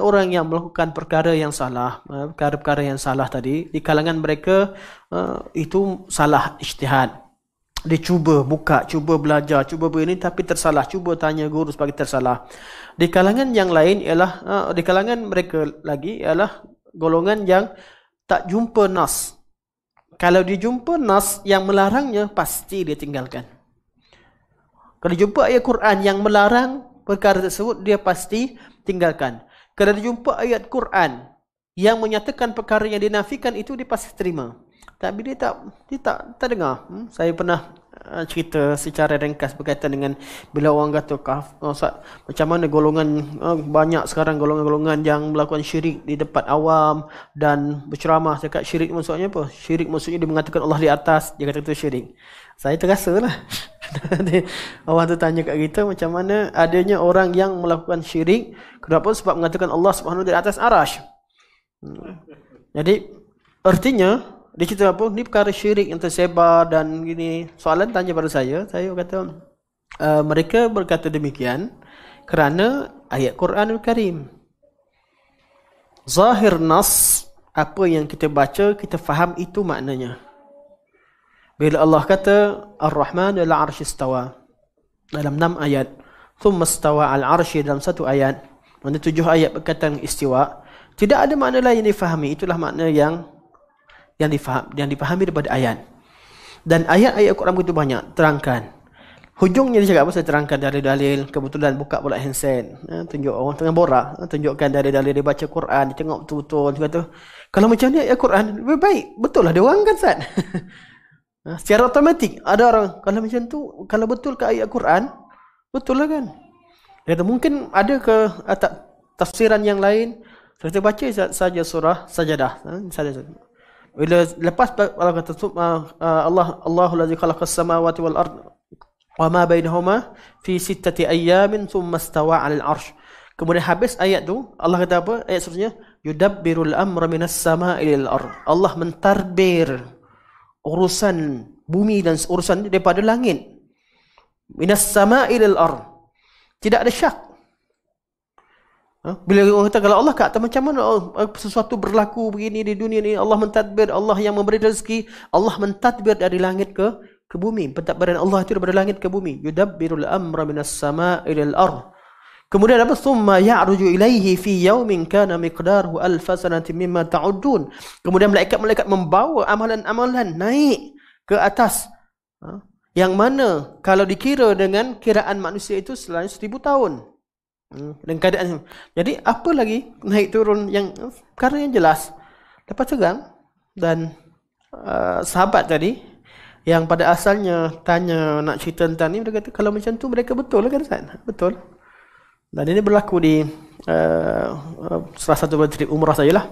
orang yang melakukan perkara yang salah, eh, perkara-perkara yang salah tadi, di kalangan mereka eh, itu salah ijtihad. Dia cuba buka, cuba belajar, cuba begini tapi tersalah, cuba tanya guru sebagai tersalah. Di kalangan yang lain ialah, eh, di kalangan mereka lagi ialah golongan yang tak jumpa nas. Kalau dia jumpa nas yang melarangnya, pasti dia tinggalkan. Kalau jumpa ayat Quran yang melarang perkara tersebut, dia pasti tinggalkan. Kalau dia jumpa ayat Quran yang menyatakan perkara yang dinafikan itu dia pasti terima. Tapi dia tak dia tak tak dengar. Hmm? Saya pernah uh, cerita secara ringkas berkaitan dengan bila orang kata kaf oh, macam mana golongan oh, banyak sekarang golongan-golongan yang melakukan syirik di tempat awam dan berceramah cakap syirik maksudnya apa syirik maksudnya dia mengatakan Allah di atas dia kata itu syirik saya terasa lah Orang tu tanya kat kita macam mana adanya orang yang melakukan syirik Kenapa sebab mengatakan Allah swt di atas arash hmm. Jadi artinya dia cerita apa? Ini perkara syirik yang tersebar dan gini. Soalan tanya pada saya. Saya kata, e, mereka berkata demikian kerana ayat Quran Al-Karim. Zahir Nas, apa yang kita baca, kita faham itu maknanya. Bila Allah kata Ar-Rahman ila arsy istawa dalam enam ayat, thumma istawa al arsy dalam satu ayat, mana tujuh ayat berkata istiwa, tidak ada makna lain yang difahami, itulah makna yang yang difaham yang dipahami daripada ayat. Dan ayat-ayat Quran begitu banyak terangkan. Hujungnya dia cakap apa saya terangkan dari dalil kebetulan buka pula handset ya, tunjuk orang tengah borak ya, tunjukkan dari dalil dia baca Quran dia tengok betul-betul dia kalau macam ni ayat Quran lebih baik betul lah dia orang kan Ha, secara otomatik ada orang kalau macam tu kalau betul ke ayat Quran betul lah kan. Dia kata mungkin ada ke atak eh, tafsiran yang lain. Kita baca saja surah Sajadah. Ha, saja Bila lepas Allah kata ah, ah, Allah Allahu allazi khalaqa samawati wal ard wa ma bainahuma fi sittati ayyamin thumma istawa 'alal arsh. Kemudian habis ayat tu Allah kata apa? Ayat seterusnya yudabbirul amra minas sama'i lil ard. Allah mentarbir urusan bumi dan urusan daripada langit. Minas sama ilal ar. Tidak ada syak. Ha? Bila orang kata kalau Allah kata macam mana oh, sesuatu berlaku begini di dunia ini Allah mentadbir Allah yang memberi rezeki Allah mentadbir dari langit ke ke bumi pentadbiran Allah itu daripada langit ke bumi yudabbirul amra minas sama ilal ar Kemudian apa? Summa ya'ruju ilaihi fi yaumin kana miqdaruhu alf sanati mimma ta'udun. Kemudian malaikat-malaikat membawa amalan-amalan naik ke atas. Ha? Yang mana kalau dikira dengan kiraan manusia itu selain seribu tahun. Hmm, dengan keadaan Jadi apa lagi naik turun yang eh, perkara yang jelas. Dapat tegang dan uh, sahabat tadi yang pada asalnya tanya nak cerita tentang ni mereka kata kalau macam tu mereka betul lah kan Ustaz? Betul. Dan ini berlaku di uh, salah satu trip umrah saya eh,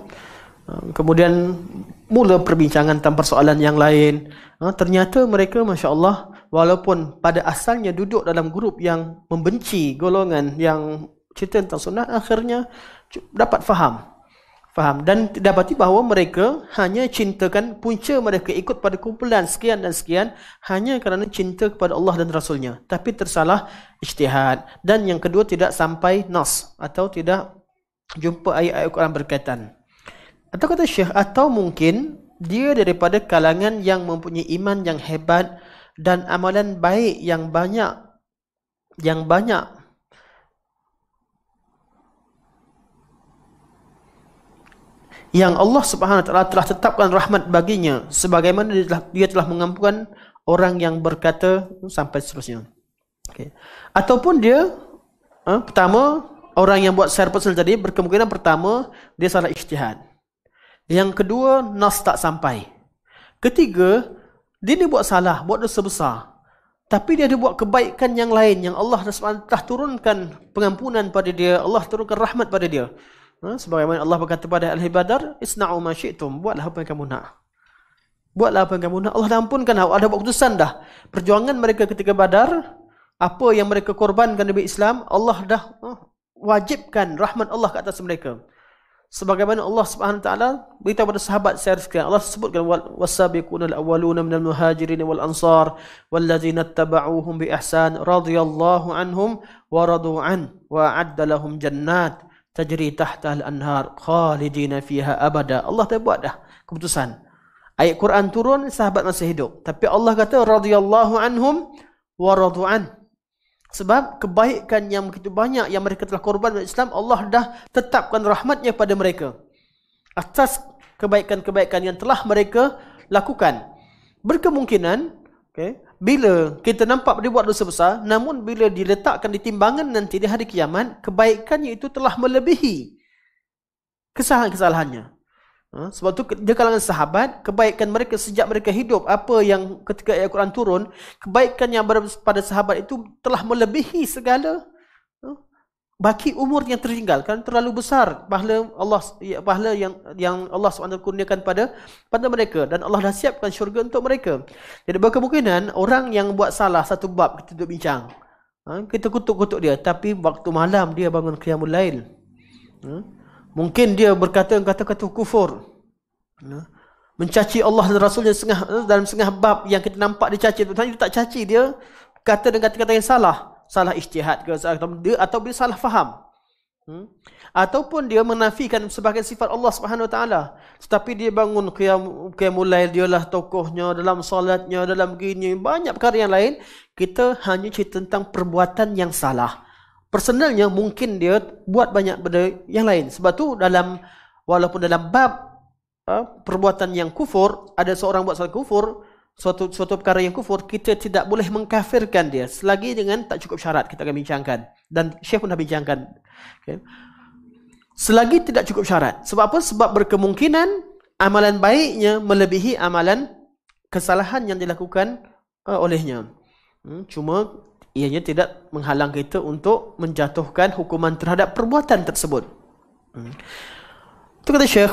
kemudian mula perbincangan tentang persoalan yang lain. Uh, ternyata mereka masya Allah walaupun pada asalnya duduk dalam grup yang membenci golongan yang cerita tentang sunnah akhirnya dapat faham Faham? Dan dapati bahawa mereka hanya cintakan punca mereka ikut pada kumpulan sekian dan sekian hanya kerana cinta kepada Allah dan Rasulnya. Tapi tersalah ijtihad. Dan yang kedua tidak sampai nas atau tidak jumpa ayat-ayat Quran berkaitan. Atau kata Syekh, atau mungkin dia daripada kalangan yang mempunyai iman yang hebat dan amalan baik yang banyak yang banyak yang Allah Subhanahu wa taala telah tetapkan rahmat baginya sebagaimana dia telah, dia telah mengampunkan orang yang berkata sampai seterusnya. Okay. Ataupun dia eh, pertama orang yang buat syarat personal tadi berkemungkinan pertama dia salah ijtihad. Yang kedua nas tak sampai. Ketiga dia ni buat salah, buat dosa besar. Tapi dia ada buat kebaikan yang lain yang Allah subhanahu wa taala turunkan pengampunan pada dia, Allah turunkan rahmat pada dia. Ha? Sebagaimana Allah berkata pada Al Hibadar, isna'u ma buatlah apa yang kamu nak. Buatlah apa yang kamu nak. Allah dah ampunkan awak. Ada buat keputusan dah. Perjuangan mereka ketika Badar, apa yang mereka korbankan demi Islam, Allah dah ha? wajibkan rahmat Allah ke atas mereka. Sebagaimana Allah Subhanahu taala beritahu pada sahabat saya sekalian Allah sebutkan wasabiqunal awwaluna minal muhajirin wal ansar wal ladzina tabauhum bi ihsan radhiyallahu anhum waradu an wa addalahum jannat tajri tahta al-anhar khalidina fiha abada. Allah telah buat dah keputusan. Ayat Quran turun sahabat masih hidup. Tapi Allah kata radhiyallahu anhum wa radu'an. Sebab kebaikan yang begitu banyak yang mereka telah korban dalam Islam, Allah dah tetapkan rahmatnya pada mereka. Atas kebaikan-kebaikan yang telah mereka lakukan. Berkemungkinan, okay, bila kita nampak dia buat dosa besar, namun bila diletakkan di timbangan nanti di hari kiamat, kebaikannya itu telah melebihi kesalahan-kesalahannya. Ha, sebab tu di kalangan sahabat, kebaikan mereka sejak mereka hidup, apa yang ketika ayat Quran turun, kebaikan yang pada sahabat itu telah melebihi segala baki umur yang tertinggal kan terlalu besar pahala Allah ya, pahala yang yang Allah SWT kurniakan pada pada mereka dan Allah dah siapkan syurga untuk mereka. Jadi kemungkinan orang yang buat salah satu bab kita duduk bincang. Ha, kita kutuk-kutuk dia tapi waktu malam dia bangun qiyamul lail. Ha, mungkin dia berkata kata-kata kufur. Ha, mencaci Allah dan Rasulnya setengah dalam setengah bab yang kita nampak dia caci tu tak caci dia kata dengan kata-kata yang salah salah ijtihad ke atau dia atau dia salah faham. Hmm? Ataupun dia menafikan sebagai sifat Allah Subhanahu Wa Taala. Tetapi dia bangun qiyam qiyamul lail lah tokohnya dalam solatnya dalam gini banyak perkara yang lain. Kita hanya cerita tentang perbuatan yang salah. Personalnya mungkin dia buat banyak benda yang lain. Sebab tu dalam walaupun dalam bab ah, perbuatan yang kufur ada seorang buat salah kufur suatu suatu perkara yang kufur kita tidak boleh mengkafirkan dia selagi dengan tak cukup syarat kita akan bincangkan dan syekh pun dah bincangkan okay. selagi tidak cukup syarat sebab apa sebab berkemungkinan amalan baiknya melebihi amalan kesalahan yang dilakukan uh, olehnya hmm, cuma ianya tidak menghalang kita untuk menjatuhkan hukuman terhadap perbuatan tersebut hmm. Itu kata Syekh,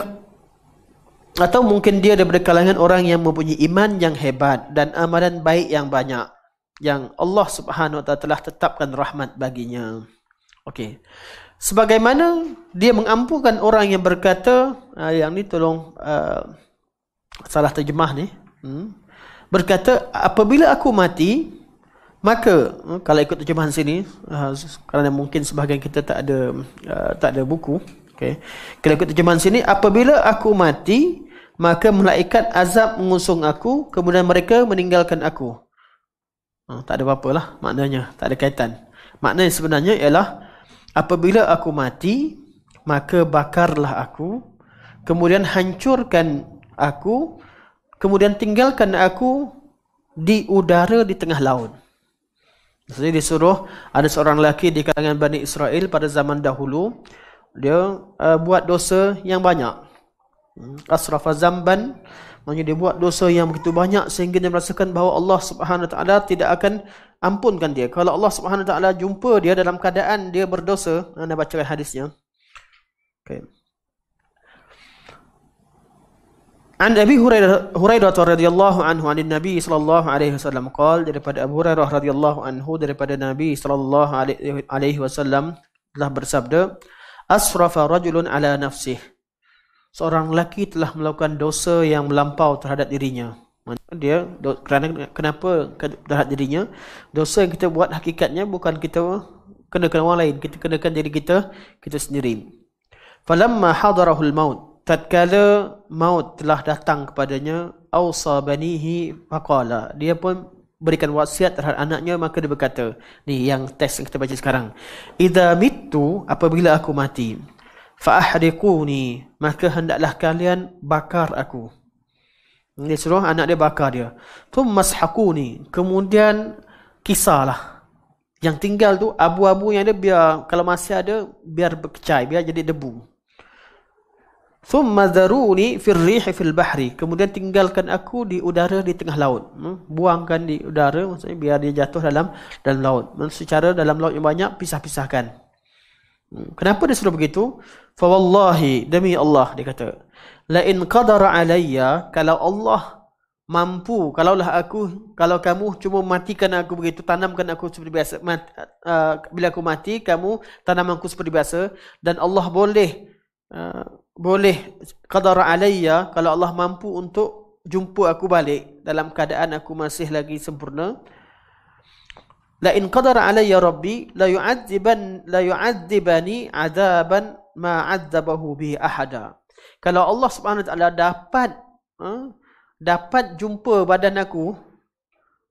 atau mungkin dia daripada kalangan orang yang mempunyai iman yang hebat dan amalan baik yang banyak yang Allah Subhanahu Wa Taala telah tetapkan rahmat baginya. Okey. Sebagaimana dia mengampukan orang yang berkata uh, yang ni tolong uh, salah terjemah ni. Hmm. Berkata apabila aku mati maka hmm, kalau ikut terjemahan sini uh, kerana mungkin sebahagian kita tak ada uh, tak ada buku Okay. Kalau kita terjemahan sini, apabila aku mati, maka malaikat azab mengusung aku, kemudian mereka meninggalkan aku. Ha, tak ada apa-apa lah maknanya, tak ada kaitan. Maknanya sebenarnya ialah, apabila aku mati, maka bakarlah aku, kemudian hancurkan aku, kemudian tinggalkan aku di udara di tengah laut. Jadi disuruh ada seorang lelaki di kalangan Bani Israel pada zaman dahulu dia uh, buat dosa yang banyak. Hmm. Asrafa zamban maksudnya dia buat dosa yang begitu banyak sehingga dia merasakan bahawa Allah Subhanahu Wa Taala tidak akan ampunkan dia. Kalau Allah Subhanahu Wa Taala jumpa dia dalam keadaan dia berdosa, eh, anda baca hadisnya. Okay. An Abi Hurairah radhiyallahu anhu an Nabi sallallahu alaihi wasallam qala daripada Abu Hurairah radhiyallahu anhu daripada Nabi sallallahu alaihi wasallam telah bersabda asrafa rajulun ala nafsih. Seorang lelaki telah melakukan dosa yang melampau terhadap dirinya. Dia do, kerana kenapa terhadap dirinya? Dosa yang kita buat hakikatnya bukan kita kena kena orang lain, kita kenakan diri kita kita sendiri. Falamma hadarahul maut, tatkala maut telah datang kepadanya, ausa banihi faqala. Dia pun berikan wasiat terhadap anaknya maka dia berkata ni yang teks yang kita baca sekarang idza mittu apabila aku mati fa ahriquni maka hendaklah kalian bakar aku dia suruh anak dia bakar dia tu mashaquni kemudian kisahlah yang tinggal tu abu-abu yang ada biar kalau masih ada biar berkecai biar jadi debu Thumma zaruni fir rihi fil bahri. Kemudian tinggalkan aku di udara di tengah laut. Hmm? Buangkan di udara maksudnya biar dia jatuh dalam dalam laut. Hmm? secara dalam laut yang banyak pisah-pisahkan. Hmm? Kenapa dia suruh begitu? Fa wallahi demi Allah dia kata. La in qadara alayya kalau Allah mampu kalaulah aku kalau kamu cuma matikan aku begitu tanamkan aku seperti biasa mat, uh, bila aku mati kamu tanam aku seperti biasa dan Allah boleh uh, boleh qadar alayya kalau Allah mampu untuk jumpa aku balik dalam keadaan aku masih lagi sempurna la in qadar alayya rabbi la yu'adziban la yu'adzibani adaban ma 'adzabahu bi ahada kalau Allah Subhanahu taala dapat ha, dapat jumpa badan aku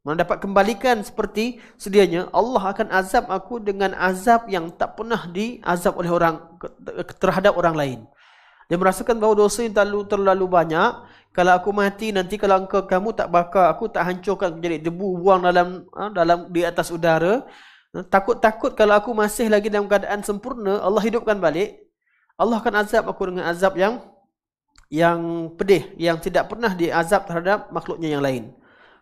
mana dapat kembalikan seperti sedianya Allah akan azab aku dengan azab yang tak pernah diazab oleh orang terhadap orang lain dia merasakan bahawa dosa yang terlalu, terlalu banyak. Kalau aku mati nanti kalau engkau kamu tak bakar, aku tak hancurkan menjadi debu buang dalam ah, dalam di atas udara. Ah, takut-takut kalau aku masih lagi dalam keadaan sempurna, Allah hidupkan balik. Allah akan azab aku dengan azab yang yang pedih, yang tidak pernah diazab terhadap makhluknya yang lain.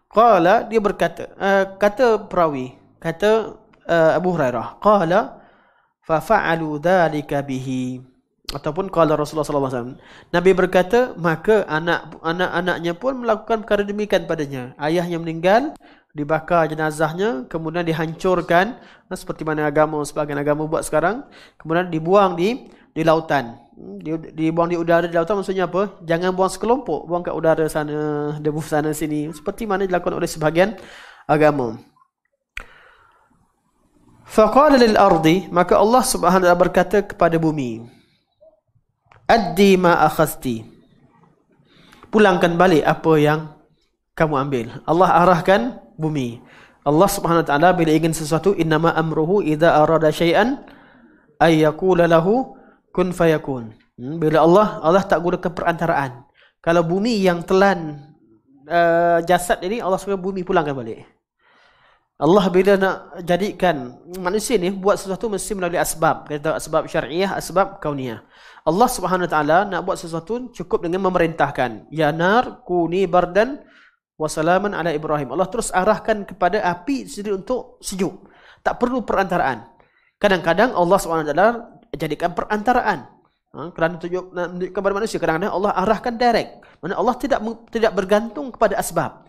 Qala dia berkata, uh, kata perawi, kata uh, Abu Hurairah, qala fa fa'alu dhalika bihi ataupun kalau Rasulullah SAW, Nabi berkata maka anak anak-anaknya pun melakukan perkara demikian padanya ayahnya meninggal dibakar jenazahnya kemudian dihancurkan seperti mana agama sebagian agama buat sekarang kemudian dibuang di di lautan hmm, di, dibuang di udara di lautan maksudnya apa jangan buang sekelompok buang ke udara sana debu sana sini seperti mana dilakukan oleh sebahagian agama faqala lil ardi maka Allah Subhanahu berkata kepada bumi Addi ma akhasti. Pulangkan balik apa yang kamu ambil. Allah arahkan bumi. Allah Subhanahu taala bila ingin sesuatu inna ma amruhu idza arada syai'an ay yaqula lahu kun fayakun. Hmm, bila Allah Allah tak gunakan perantaraan. Kalau bumi yang telan uh, jasad ini Allah suruh bumi pulangkan balik. Allah bila nak jadikan manusia ni buat sesuatu mesti melalui asbab. Kita asbab syar'iah, asbab kauniyah. Allah Subhanahu Wa Taala nak buat sesuatu cukup dengan memerintahkan ya nar kuni bardan wa salaman ala Ibrahim. Allah terus arahkan kepada api sendiri untuk sejuk. Tak perlu perantaraan. Kadang-kadang Allah Subhanahu Wa Taala jadikan perantaraan. Ha, kerana tunjuk kepada manusia kadang-kadang Allah arahkan direct. Mana Allah tidak tidak bergantung kepada asbab.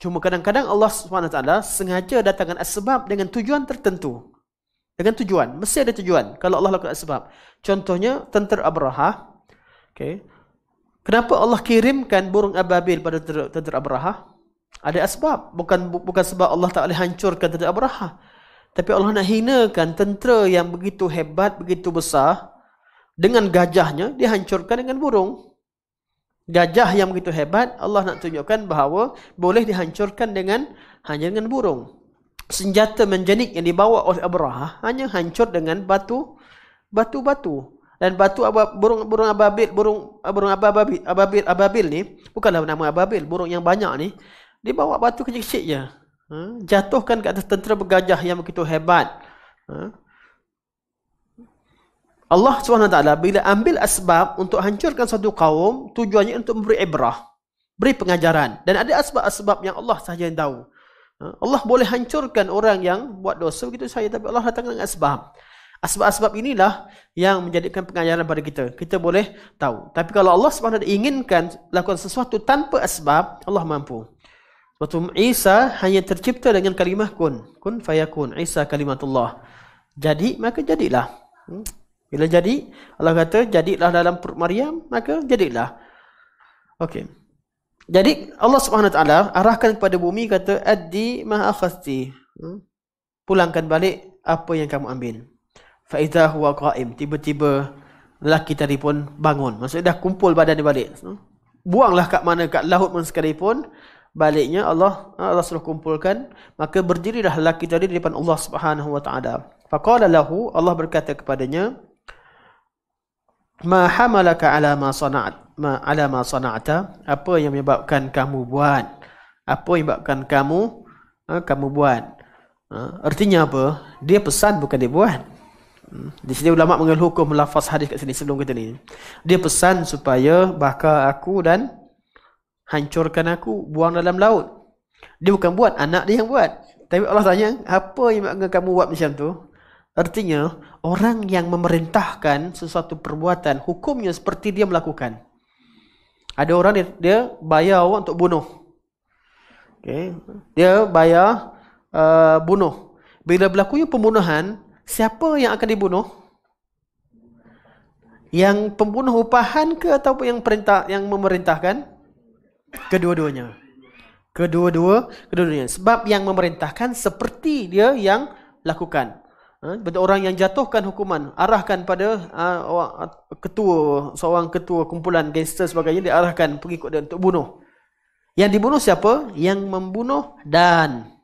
Cuma kadang-kadang Allah SWT sengaja datangkan asbab dengan tujuan tertentu. Dengan tujuan. Mesti ada tujuan kalau Allah lakukan asbab. Contohnya, tentera Abraha. Okay. Kenapa Allah kirimkan burung Ababil pada tentera Abraha? Ada asbab. Bukan bukan sebab Allah tak boleh hancurkan tentera Abraha. Tapi Allah nak hinakan tentera yang begitu hebat, begitu besar. Dengan gajahnya, dihancurkan dengan burung. Burung gajah yang begitu hebat, Allah nak tunjukkan bahawa boleh dihancurkan dengan hanya dengan burung. Senjata menjenik yang dibawa oleh Abraha hanya hancur dengan batu batu-batu dan batu burung burung ababil burung burung ababil ababil ababil ni bukanlah nama ababil burung yang banyak ni dia bawa batu kecil-kecil je. Ha? Jatuhkan ke atas tentera bergajah yang begitu hebat. Ha? Allah SWT bila ambil asbab untuk hancurkan satu kaum, tujuannya untuk memberi ibrah. Beri pengajaran. Dan ada asbab-asbab yang Allah sahaja yang tahu. Ha, Allah boleh hancurkan orang yang buat dosa begitu saja. Tapi Allah datang dengan asbab. Asbab-asbab inilah yang menjadikan pengajaran pada kita. Kita boleh tahu. Tapi kalau Allah SWT inginkan lakukan sesuatu tanpa asbab, Allah mampu. Waktu Isa hanya tercipta dengan kalimah kun. Kun fayakun. Isa kalimatullah. Jadi, maka jadilah. Hmm. Bila jadi, Allah kata, jadilah dalam perut Maryam, maka jadilah. Okey. Jadi Allah Subhanahu wa taala arahkan kepada bumi kata addi ma akhasti. Hmm? Pulangkan balik apa yang kamu ambil. Fa idza huwa qa'im. Tiba-tiba lelaki tadi pun bangun. Maksudnya dah kumpul badan dia balik. Hmm? Buanglah kat mana kat laut pun sekalipun. Baliknya Allah Allah suruh kumpulkan maka berdirilah lelaki tadi di depan Allah Subhanahu wa taala. Faqala lahu Allah berkata kepadanya ma hamalaka ala ma sana'at ma ala ma sana'ata apa yang menyebabkan kamu buat apa yang menyebabkan kamu ha, kamu buat ha, artinya apa dia pesan bukan dia buat hmm, di sini ulama mengeluh, hukum lafaz hadis kat sini sebelum kita ni. Dia pesan supaya bakar aku dan hancurkan aku, buang dalam laut. Dia bukan buat, anak dia yang buat. Tapi Allah tanya, apa yang kamu buat macam tu? Artinya, orang yang memerintahkan sesuatu perbuatan, hukumnya seperti dia melakukan. Ada orang dia, dia bayar orang untuk bunuh. Okay. Dia bayar uh, bunuh. Bila berlakunya pembunuhan, siapa yang akan dibunuh? Yang pembunuh upahan ke atau yang perintah yang memerintahkan? Kedua-duanya. Kedua-dua, kedua-duanya. Sebab yang memerintahkan seperti dia yang lakukan. Bagi ha? orang yang jatuhkan hukuman, arahkan pada uh, ketua, seorang ketua kumpulan gangster sebagainya, diarahkan pengikut dia untuk bunuh. Yang dibunuh siapa? Yang membunuh dan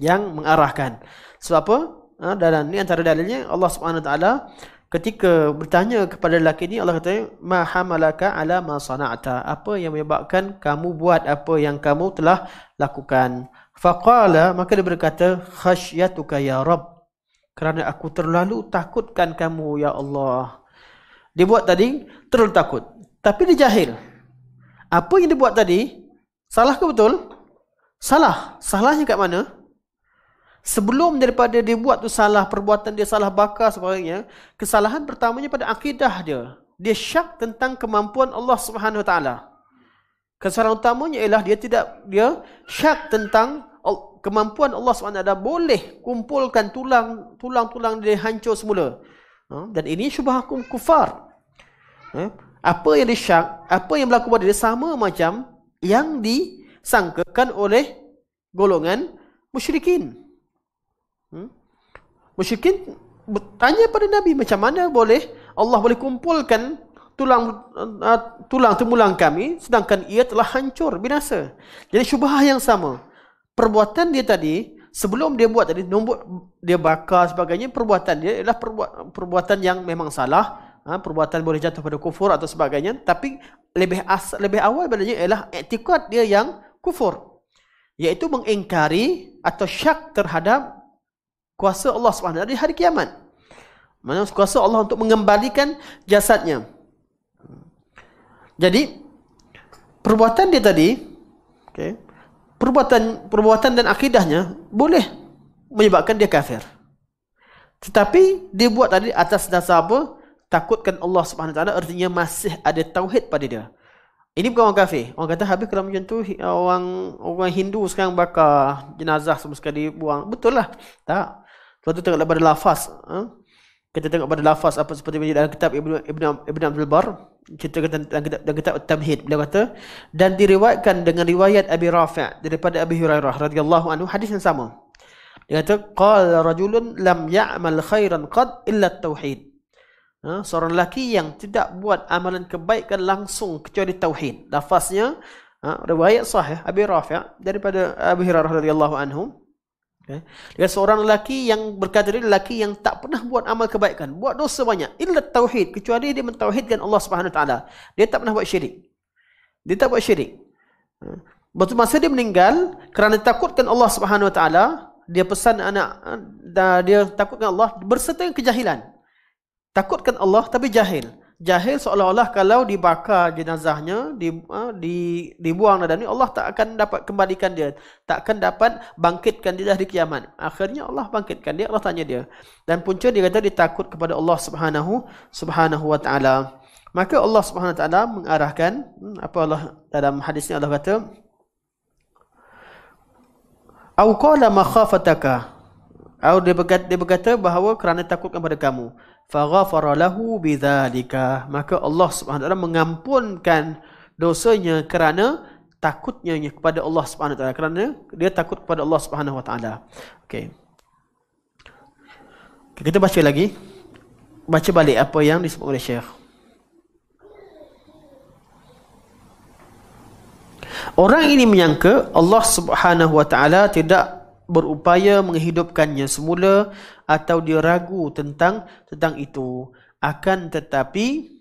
yang mengarahkan. Sebab apa? Uh, dan, dan ini antara dalilnya Allah Subhanahu taala ketika bertanya kepada lelaki ini Allah kata ma hamalaka ala ma sana'ta apa yang menyebabkan kamu buat apa yang kamu telah lakukan faqala maka dia berkata khasyyatuka ya rabb kerana aku terlalu takutkan kamu ya Allah. Dia buat tadi terlalu takut. Tapi dia jahil. Apa yang dia buat tadi? Salah ke betul? Salah. Salahnya kat mana? Sebelum daripada dia buat tu salah, perbuatan dia salah bakar sebagainya, kesalahan pertamanya pada akidah dia. Dia syak tentang kemampuan Allah Subhanahu Taala. Kesalahan utamanya ialah dia tidak dia syak tentang kemampuan Allah SWT boleh kumpulkan tulang tulang-tulang dia hancur semula. Ha? Dan ini syubah hukum kufar. Ha? Apa yang disyak, apa yang berlaku pada dia sama macam yang disangkakan oleh golongan musyrikin. Ha? Musyrikin bertanya pada Nabi macam mana boleh Allah boleh kumpulkan tulang uh, tulang temulang kami sedangkan ia telah hancur binasa. Jadi syubhah yang sama perbuatan dia tadi sebelum dia buat tadi nombor dia bakar sebagainya perbuatan dia ialah perbuatan yang memang salah ha, perbuatan boleh jatuh pada kufur atau sebagainya tapi lebih as, lebih awal badannya ialah etikat dia yang kufur iaitu mengingkari atau syak terhadap kuasa Allah SWT di hari kiamat mana kuasa Allah untuk mengembalikan jasadnya jadi perbuatan dia tadi okay perbuatan perbuatan dan akidahnya boleh menyebabkan dia kafir. Tetapi dia buat tadi atas dasar apa? Takutkan Allah Subhanahu Taala artinya masih ada tauhid pada dia. Ini bukan orang kafir. Orang kata habis kalau macam tu orang orang Hindu sekarang bakar jenazah semua sekali buang. Betul lah. Tak. Sebab tu tengok pada lafaz. Ha? kita tengok pada lafaz apa seperti ini dalam kitab Ibn Ibn Ibn Abdul Bar cerita kata dalam kitab, dalam kitab Tamhid beliau kata dan diriwayatkan dengan riwayat Abi Rafi' daripada Abi Hurairah radhiyallahu anhu hadis yang sama dia kata qala rajulun lam ya'mal khairan qad illa tauhid ha, seorang lelaki yang tidak buat amalan kebaikan langsung kecuali tauhid lafaznya ha, riwayat sahih Abi Rafi' daripada Abi Hurairah radhiyallahu anhu Okay. Ya. Dia seorang lelaki yang berkata dia lelaki yang tak pernah buat amal kebaikan. Buat dosa banyak. Illa tauhid. Kecuali dia mentauhidkan Allah Subhanahu Taala. Dia tak pernah buat syirik. Dia tak buat syirik. Betul ya. masa dia meninggal kerana takutkan Allah Subhanahu Wa Taala, dia pesan anak dia takutkan Allah berserta kejahilan. Takutkan Allah tapi jahil jahil seolah-olah kalau dibakar jenazahnya di ah, di dibuang dalam ni Allah tak akan dapat kembalikan dia tak akan dapat bangkitkan dia di kiamat akhirnya Allah bangkitkan dia Allah tanya dia dan punca dia kata ditakut kepada Allah Subhanahu Subhanahu wa taala maka Allah Subhanahu wa taala mengarahkan hmm, apa Allah dalam hadis ni Allah kata au qala makhafataka atau dia berkata, dia berkata bahawa kerana takutkan pada kamu. فَغَفَرَ لَهُ بِذَٰلِكَ Maka Allah SWT mengampunkan dosanya kerana takutnya kepada Allah SWT. Kerana dia takut kepada Allah SWT. Okay. okay. Kita baca lagi. Baca balik apa yang disebut oleh Syekh. Orang ini menyangka Allah Subhanahu wa taala tidak berupaya menghidupkannya semula atau dia ragu tentang tentang itu akan tetapi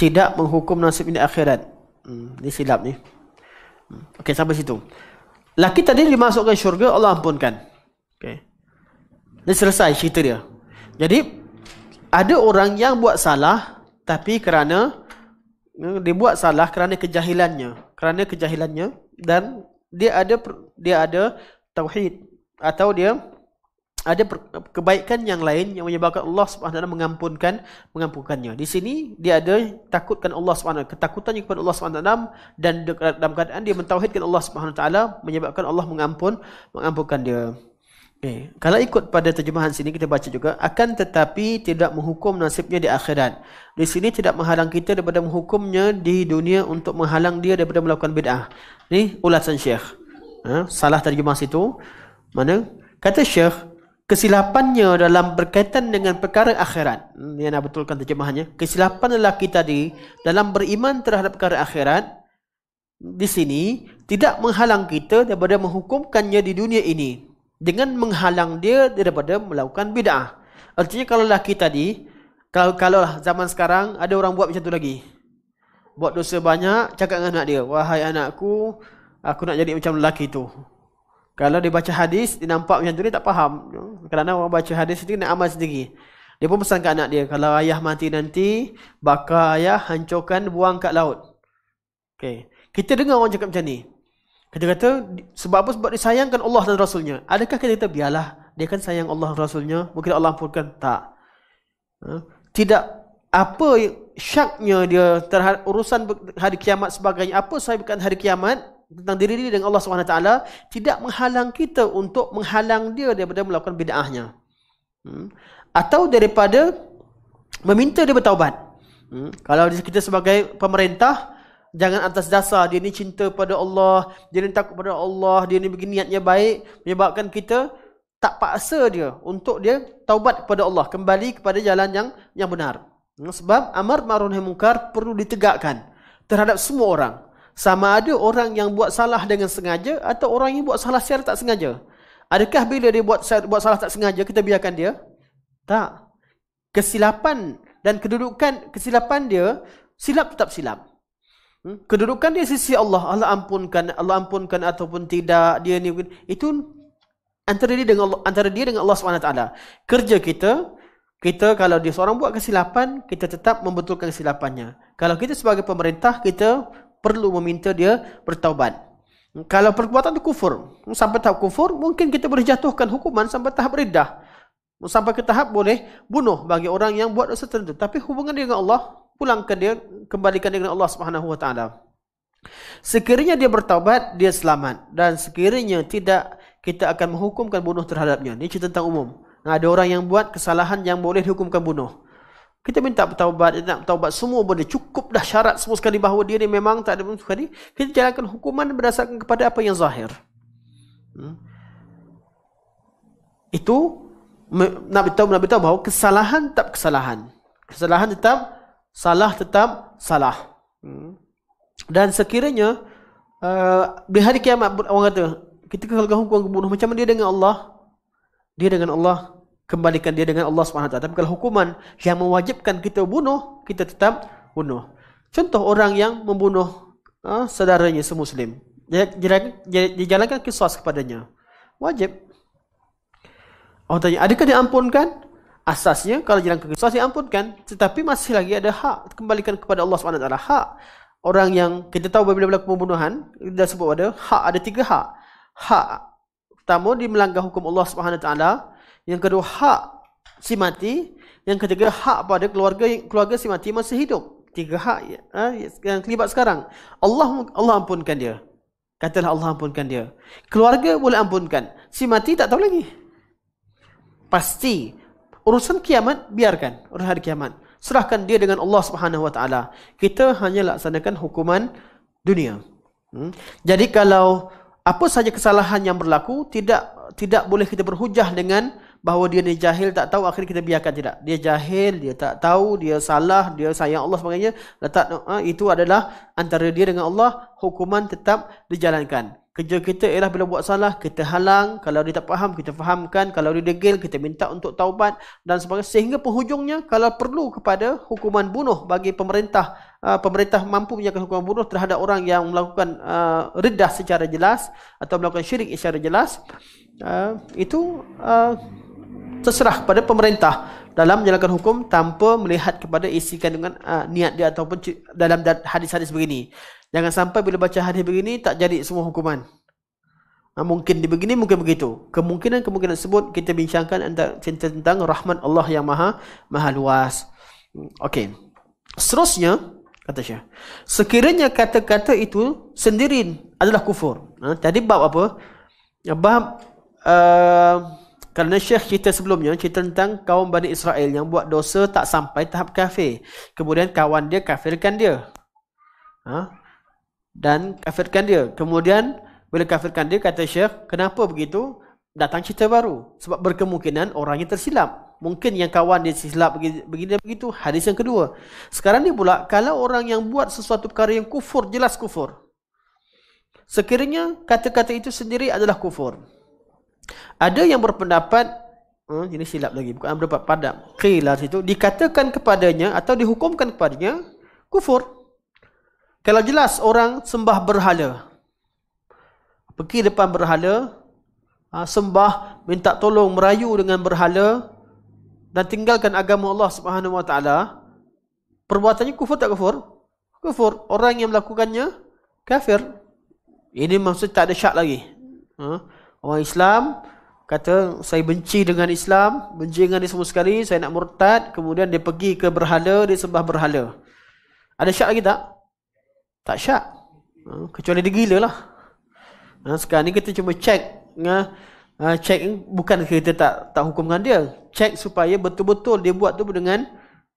tidak menghukum nasib ini akhirat. Hmm, ini silap ni. Hmm, Okey, sampai situ. Laki tadi dimasukkan syurga, Allah ampunkan. Okey. Ini selesai cerita dia. Jadi, ada orang yang buat salah, tapi kerana, dia buat salah kerana kejahilannya kerana kejahilannya dan dia ada dia ada tauhid atau dia ada kebaikan yang lain yang menyebabkan Allah Subhanahu wa mengampunkan mengampunkannya. Di sini dia ada takutkan Allah Subhanahu wa ketakutannya kepada Allah Subhanahu wa dan dalam keadaan dia mentauhidkan Allah Subhanahu wa menyebabkan Allah mengampun mengampunkan dia. Okay. Eh, kalau ikut pada terjemahan sini kita baca juga akan tetapi tidak menghukum nasibnya di akhirat. Di sini tidak menghalang kita daripada menghukumnya di dunia untuk menghalang dia daripada melakukan bid'ah. Ni ulasan Syekh. Ha? salah terjemah situ. Mana? Kata Syekh kesilapannya dalam berkaitan dengan perkara akhirat. Hmm, ini nak betulkan terjemahannya. Kesilapan lelaki tadi dalam beriman terhadap perkara akhirat di sini tidak menghalang kita daripada menghukumkannya di dunia ini dengan menghalang dia daripada melakukan bid'ah. Artinya kalau lelaki tadi, kalau kalau zaman sekarang ada orang buat macam tu lagi. Buat dosa banyak, cakap dengan anak dia, "Wahai anakku, aku nak jadi macam lelaki tu." Kalau dia baca hadis, dia nampak macam tu dia tak faham. Kerana orang baca hadis itu nak amal sendiri. Dia pun pesan ke anak dia, kalau ayah mati nanti, bakar ayah, hancurkan, buang kat laut. Okay. Kita dengar orang cakap macam ni. Kita kata sebab apa? Sebab disayangkan Allah dan Rasulnya. Adakah kita kata biarlah dia kan sayang Allah dan Rasulnya. Mungkin Allah ampunkan. Tak. Ha? Tidak apa syaknya dia terhadap urusan hari kiamat sebagainya. Apa saya bukan hari kiamat tentang diri dia dengan Allah SWT. Tidak menghalang kita untuk menghalang dia daripada melakukan bid'ahnya. Hmm? Atau daripada meminta dia bertaubat. Hmm? Kalau kita sebagai pemerintah, Jangan atas dasar dia ni cinta pada Allah, dia ni takut pada Allah, dia ni begini niatnya baik menyebabkan kita tak paksa dia untuk dia taubat kepada Allah, kembali kepada jalan yang yang benar. Sebab amar ma'ruf nahi munkar perlu ditegakkan terhadap semua orang. Sama ada orang yang buat salah dengan sengaja atau orang yang buat salah secara tak sengaja. Adakah bila dia buat buat salah tak sengaja kita biarkan dia? Tak. Kesilapan dan kedudukan kesilapan dia silap tetap silap. Hmm? Kedudukan dia sisi Allah, Allah ampunkan, Allah ampunkan ataupun tidak, dia ni itu antara dia dengan Allah, antara dia dengan Allah Subhanahu taala. Kerja kita, kita kalau dia seorang buat kesilapan, kita tetap membetulkan kesilapannya. Kalau kita sebagai pemerintah, kita perlu meminta dia bertaubat. Kalau perbuatan itu kufur, sampai tahap kufur, mungkin kita boleh jatuhkan hukuman sampai tahap ridah. Sampai ke tahap boleh bunuh bagi orang yang buat dosa tertentu. Tapi hubungan dia dengan Allah, pulangkan dia kembalikan dia kepada Allah Subhanahu wa taala. Sekiranya dia bertaubat, dia selamat dan sekiranya tidak kita akan menghukumkan bunuh terhadapnya. Ini cerita tentang umum. Nah, ada orang yang buat kesalahan yang boleh dihukumkan bunuh. Kita minta bertaubat, kita nak bertaubat semua boleh Cukup dah syarat semua sekali bahawa dia ni memang tak ada bunuh sekali. Kita jalankan hukuman berdasarkan kepada apa yang zahir. Hmm. Itu nak beritahu, nak beritahu bahawa kesalahan tetap kesalahan. Kesalahan tetap salah tetap salah. Hmm. Dan sekiranya uh, di hari kiamat orang kata, kita kalau kau hukum bunuh macam mana dia dengan Allah? Dia dengan Allah kembalikan dia dengan Allah SWT. Tapi kalau hukuman yang mewajibkan kita bunuh, kita tetap bunuh. Contoh orang yang membunuh uh, saudaranya semuslim. Dijalankan kisah kepadanya. Wajib. Orang tanya, adakah diampunkan? Asasnya kalau jalan kekesalan ya diampunkan tetapi masih lagi ada hak kembalikan kepada Allah SWT. Hak orang yang kita tahu bila-bila pembunuhan kita dah sebut ada hak ada tiga hak. Hak pertama dia melanggar hukum Allah SWT. Yang kedua hak si mati. Yang ketiga hak pada keluarga keluarga si mati masih hidup. Tiga hak ya, ha, yang terlibat sekarang. Allah Allah ampunkan dia. Katalah Allah ampunkan dia. Keluarga boleh ampunkan. Si mati tak tahu lagi. Pasti urusan kiamat biarkan urusan hari kiamat serahkan dia dengan Allah Subhanahu wa taala kita hanya laksanakan hukuman dunia hmm? jadi kalau apa saja kesalahan yang berlaku tidak tidak boleh kita berhujah dengan bahawa dia ni jahil tak tahu akhirnya kita biarkan tidak dia jahil dia tak tahu dia salah dia sayang Allah sebagainya letak ah, itu adalah antara dia dengan Allah hukuman tetap dijalankan Kerja kita ialah bila buat salah, kita halang. Kalau dia tak faham, kita fahamkan. Kalau dia degil, kita minta untuk taubat dan sebagainya. Sehingga penghujungnya, kalau perlu kepada hukuman bunuh bagi pemerintah. Uh, pemerintah mampu menyiapkan hukuman bunuh terhadap orang yang melakukan uh, redah secara jelas atau melakukan syirik secara jelas. Uh, itu terserah pada pemerintah dalam menjalankan hukum tanpa melihat kepada isi kandungan niat dia ataupun dalam hadis-hadis begini. Jangan sampai bila baca hadis begini tak jadi semua hukuman. Ha, mungkin di begini, mungkin begitu. Kemungkinan-kemungkinan sebut kita bincangkan tentang, cinta tentang rahmat Allah yang maha, maha luas. Okey. Seterusnya, kata Syekh. Sekiranya kata-kata itu sendiri adalah kufur. Ha, tadi bab apa? Ya, bab... Uh, kerana Syekh cerita sebelumnya, cerita tentang kaum Bani Israel yang buat dosa tak sampai tahap kafir. Kemudian kawan dia kafirkan dia. Ha? dan kafirkan dia. Kemudian bila kafirkan dia kata Syekh, kenapa begitu? Datang cerita baru. Sebab berkemungkinan orangnya tersilap. Mungkin yang kawan dia silap begini dan begitu. Hadis yang kedua. Sekarang ni pula, kalau orang yang buat sesuatu perkara yang kufur, jelas kufur. Sekiranya kata-kata itu sendiri adalah kufur. Ada yang berpendapat, hmm, ini silap lagi, bukan berapa padam. Qilar itu dikatakan kepadanya atau dihukumkan kepadanya, kufur. Kalau jelas orang sembah berhala. Pergi depan berhala, ah, sembah, minta tolong, merayu dengan berhala dan tinggalkan agama Allah Subhanahu Wa Taala. Perbuatannya kufur tak kufur? Kufur. Orang yang melakukannya kafir. Ini maksud tak ada syak lagi. Ha? Orang Islam kata saya benci dengan Islam, benci dengan ini semua sekali, saya nak murtad, kemudian dia pergi ke berhala, dia sembah berhala. Ada syak lagi tak? Tak syak. Ha, kecuali dia gila lah. Ha, sekarang ni kita cuma cek, Ha, check bukan kita tak tak hukumkan dia. cek supaya betul-betul dia buat tu dengan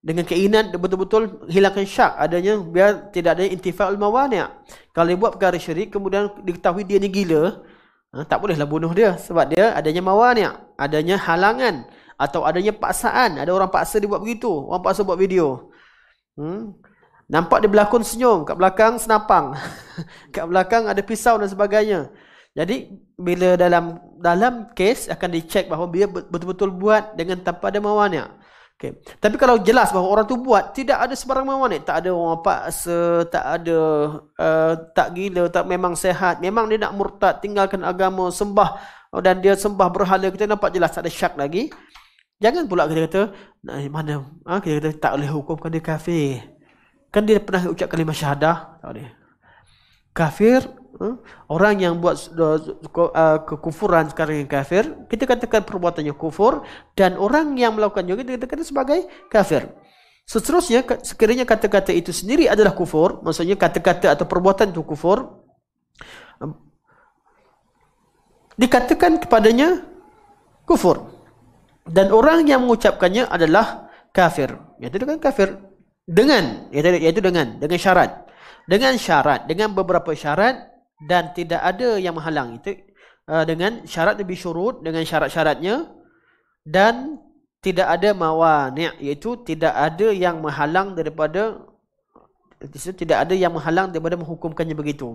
dengan keinginan betul-betul hilangkan syak adanya biar tidak ada intifa'ul mawani'. Kalau dia buat perkara syirik kemudian diketahui dia ni gila, ha, tak bolehlah bunuh dia sebab dia adanya mawani', adanya halangan atau adanya paksaan, ada orang paksa dia buat begitu, orang paksa buat video. Hmm. Nampak dia berlakon senyum. Kat belakang senapang. Kat belakang ada pisau dan sebagainya. Jadi bila dalam dalam kes akan dicek bahawa dia betul-betul buat dengan tanpa ada mawanya. Okay. Tapi kalau jelas bahawa orang tu buat tidak ada sebarang mawanya. Tak ada orang paksa, tak ada uh, tak gila, tak memang sehat. Memang dia nak murtad, tinggalkan agama, sembah oh, dan dia sembah berhala. Kita nampak jelas tak ada syak lagi. Jangan pula kita kata, mana? Ha? Kita kata tak boleh hukumkan dia kafir. Kan dia pernah ucap kalimah syahadah. Kafir. Hmm? Orang yang buat uh, kekufuran sekarang yang kafir. Kita katakan perbuatannya kufur. Dan orang yang melakukan juga kita katakan sebagai kafir. Seterusnya, sekiranya kata-kata itu sendiri adalah kufur. Maksudnya kata-kata atau perbuatan itu kufur. Hmm, dikatakan kepadanya kufur. Dan orang yang mengucapkannya adalah kafir. Ya, itu kan kafir dengan iaitu dengan dengan syarat dengan syarat dengan beberapa syarat dan tidak ada yang menghalang itu uh, dengan syarat lebih syurut dengan syarat-syaratnya dan tidak ada mawani' iaitu tidak ada yang menghalang daripada tidak ada yang menghalang daripada menghukumkannya begitu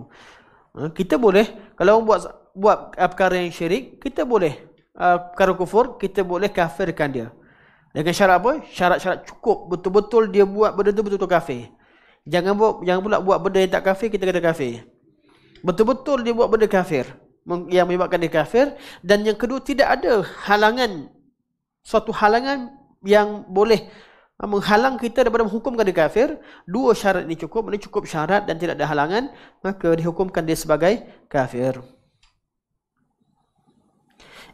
uh, kita boleh kalau buat buat perkara yang syirik kita boleh uh, perkara kufur kita boleh kafirkan dia dengan syarat apa? Syarat-syarat cukup betul-betul dia buat benda tu betul-betul kafir. Jangan buat jangan pula buat benda yang tak kafir kita kata kafir. Betul-betul dia buat benda kafir yang menyebabkan dia kafir dan yang kedua tidak ada halangan suatu halangan yang boleh ah, menghalang kita daripada menghukumkan dia kafir. Dua syarat ini cukup, ini cukup syarat dan tidak ada halangan maka dihukumkan dia sebagai kafir.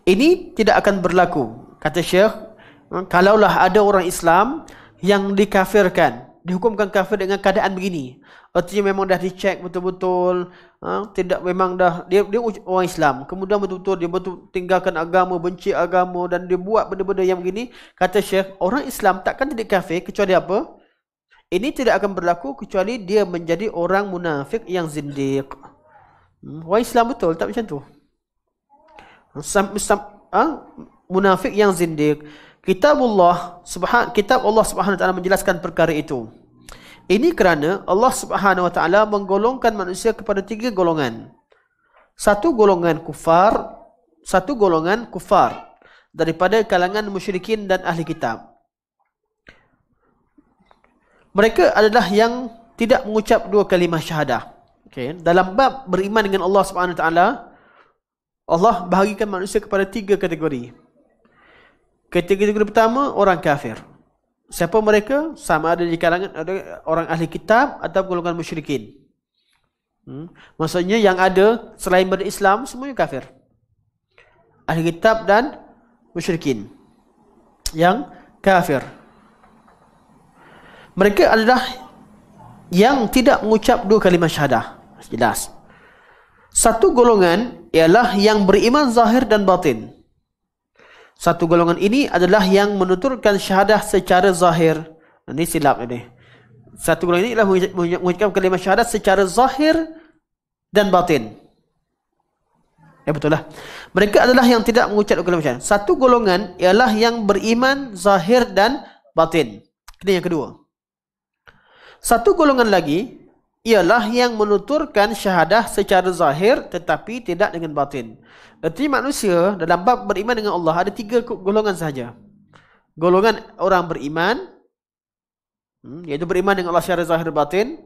Ini tidak akan berlaku kata Syekh Hmm? kalaulah ada orang Islam yang dikafirkan, dihukumkan kafir dengan keadaan begini. Artinya memang dah dicek betul-betul, ha, tidak memang dah dia, dia orang Islam. Kemudian betul-betul dia betul tinggalkan agama, benci agama dan dia buat benda-benda yang begini. Kata Syekh, orang Islam takkan jadi kafir kecuali apa? Ini tidak akan berlaku kecuali dia menjadi orang munafik yang zindiq. Hmm, orang Islam betul tak macam tu? Sam, sam, ha? Munafik yang zindiq. Kitabullah subhan kitab Allah Subhanahu wa taala menjelaskan perkara itu. Ini kerana Allah Subhanahu wa taala menggolongkan manusia kepada tiga golongan. Satu golongan kufar, satu golongan kufar daripada kalangan musyrikin dan ahli kitab. Mereka adalah yang tidak mengucap dua kalimah syahadah. Okay. Dalam bab beriman dengan Allah Subhanahu Wa Taala, Allah bahagikan manusia kepada tiga kategori kategori pertama orang kafir. Siapa mereka? Sama ada di kalangan ada orang ahli kitab atau golongan musyrikin. Hmm. Maksudnya yang ada selain berislam semuanya kafir. Ahli kitab dan musyrikin. Yang kafir. Mereka adalah yang tidak mengucap dua kalimah syahadah. Jelas. Satu golongan ialah yang beriman zahir dan batin satu golongan ini adalah yang menuturkan syahadah secara zahir. Ini silap ini. Satu golongan ini adalah mengucapkan kalimah syahadah secara zahir dan batin. Ya betul lah. Mereka adalah yang tidak mengucapkan kalimah syahadah. Satu golongan ialah yang beriman zahir dan batin. Ini yang kedua. Satu golongan lagi ialah yang menuturkan syahadah secara zahir tetapi tidak dengan batin. Erti manusia dalam bab beriman dengan Allah ada tiga golongan sahaja. Golongan orang beriman, hmm, iaitu beriman dengan Allah secara zahir batin.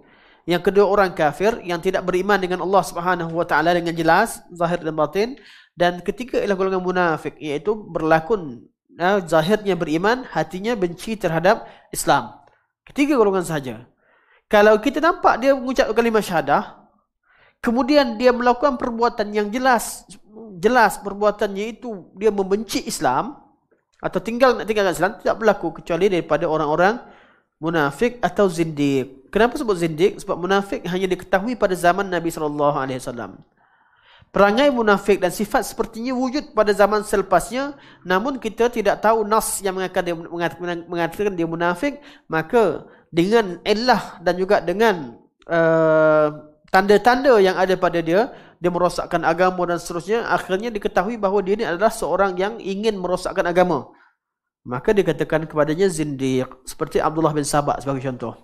Yang kedua orang kafir yang tidak beriman dengan Allah Subhanahu Wa dengan jelas zahir dan batin. Dan ketiga ialah golongan munafik iaitu berlakon eh, zahirnya beriman, hatinya benci terhadap Islam. Ketiga golongan sahaja. Kalau kita nampak dia mengucap kalimah syahadah, kemudian dia melakukan perbuatan yang jelas, jelas perbuatannya itu dia membenci Islam atau tinggal nak tinggalkan Islam tidak berlaku kecuali daripada orang-orang munafik atau zindiq. Kenapa sebut zindiq? Sebab munafik hanya diketahui pada zaman Nabi sallallahu alaihi wasallam. Perangai munafik dan sifat sepertinya wujud pada zaman selepasnya namun kita tidak tahu nas yang mengatakan dia munafik maka dengan illah dan juga dengan uh, tanda-tanda uh, yang ada pada dia dia merosakkan agama dan seterusnya akhirnya diketahui bahawa dia ini adalah seorang yang ingin merosakkan agama maka dikatakan kepadanya zindiq seperti Abdullah bin Sabak sebagai contoh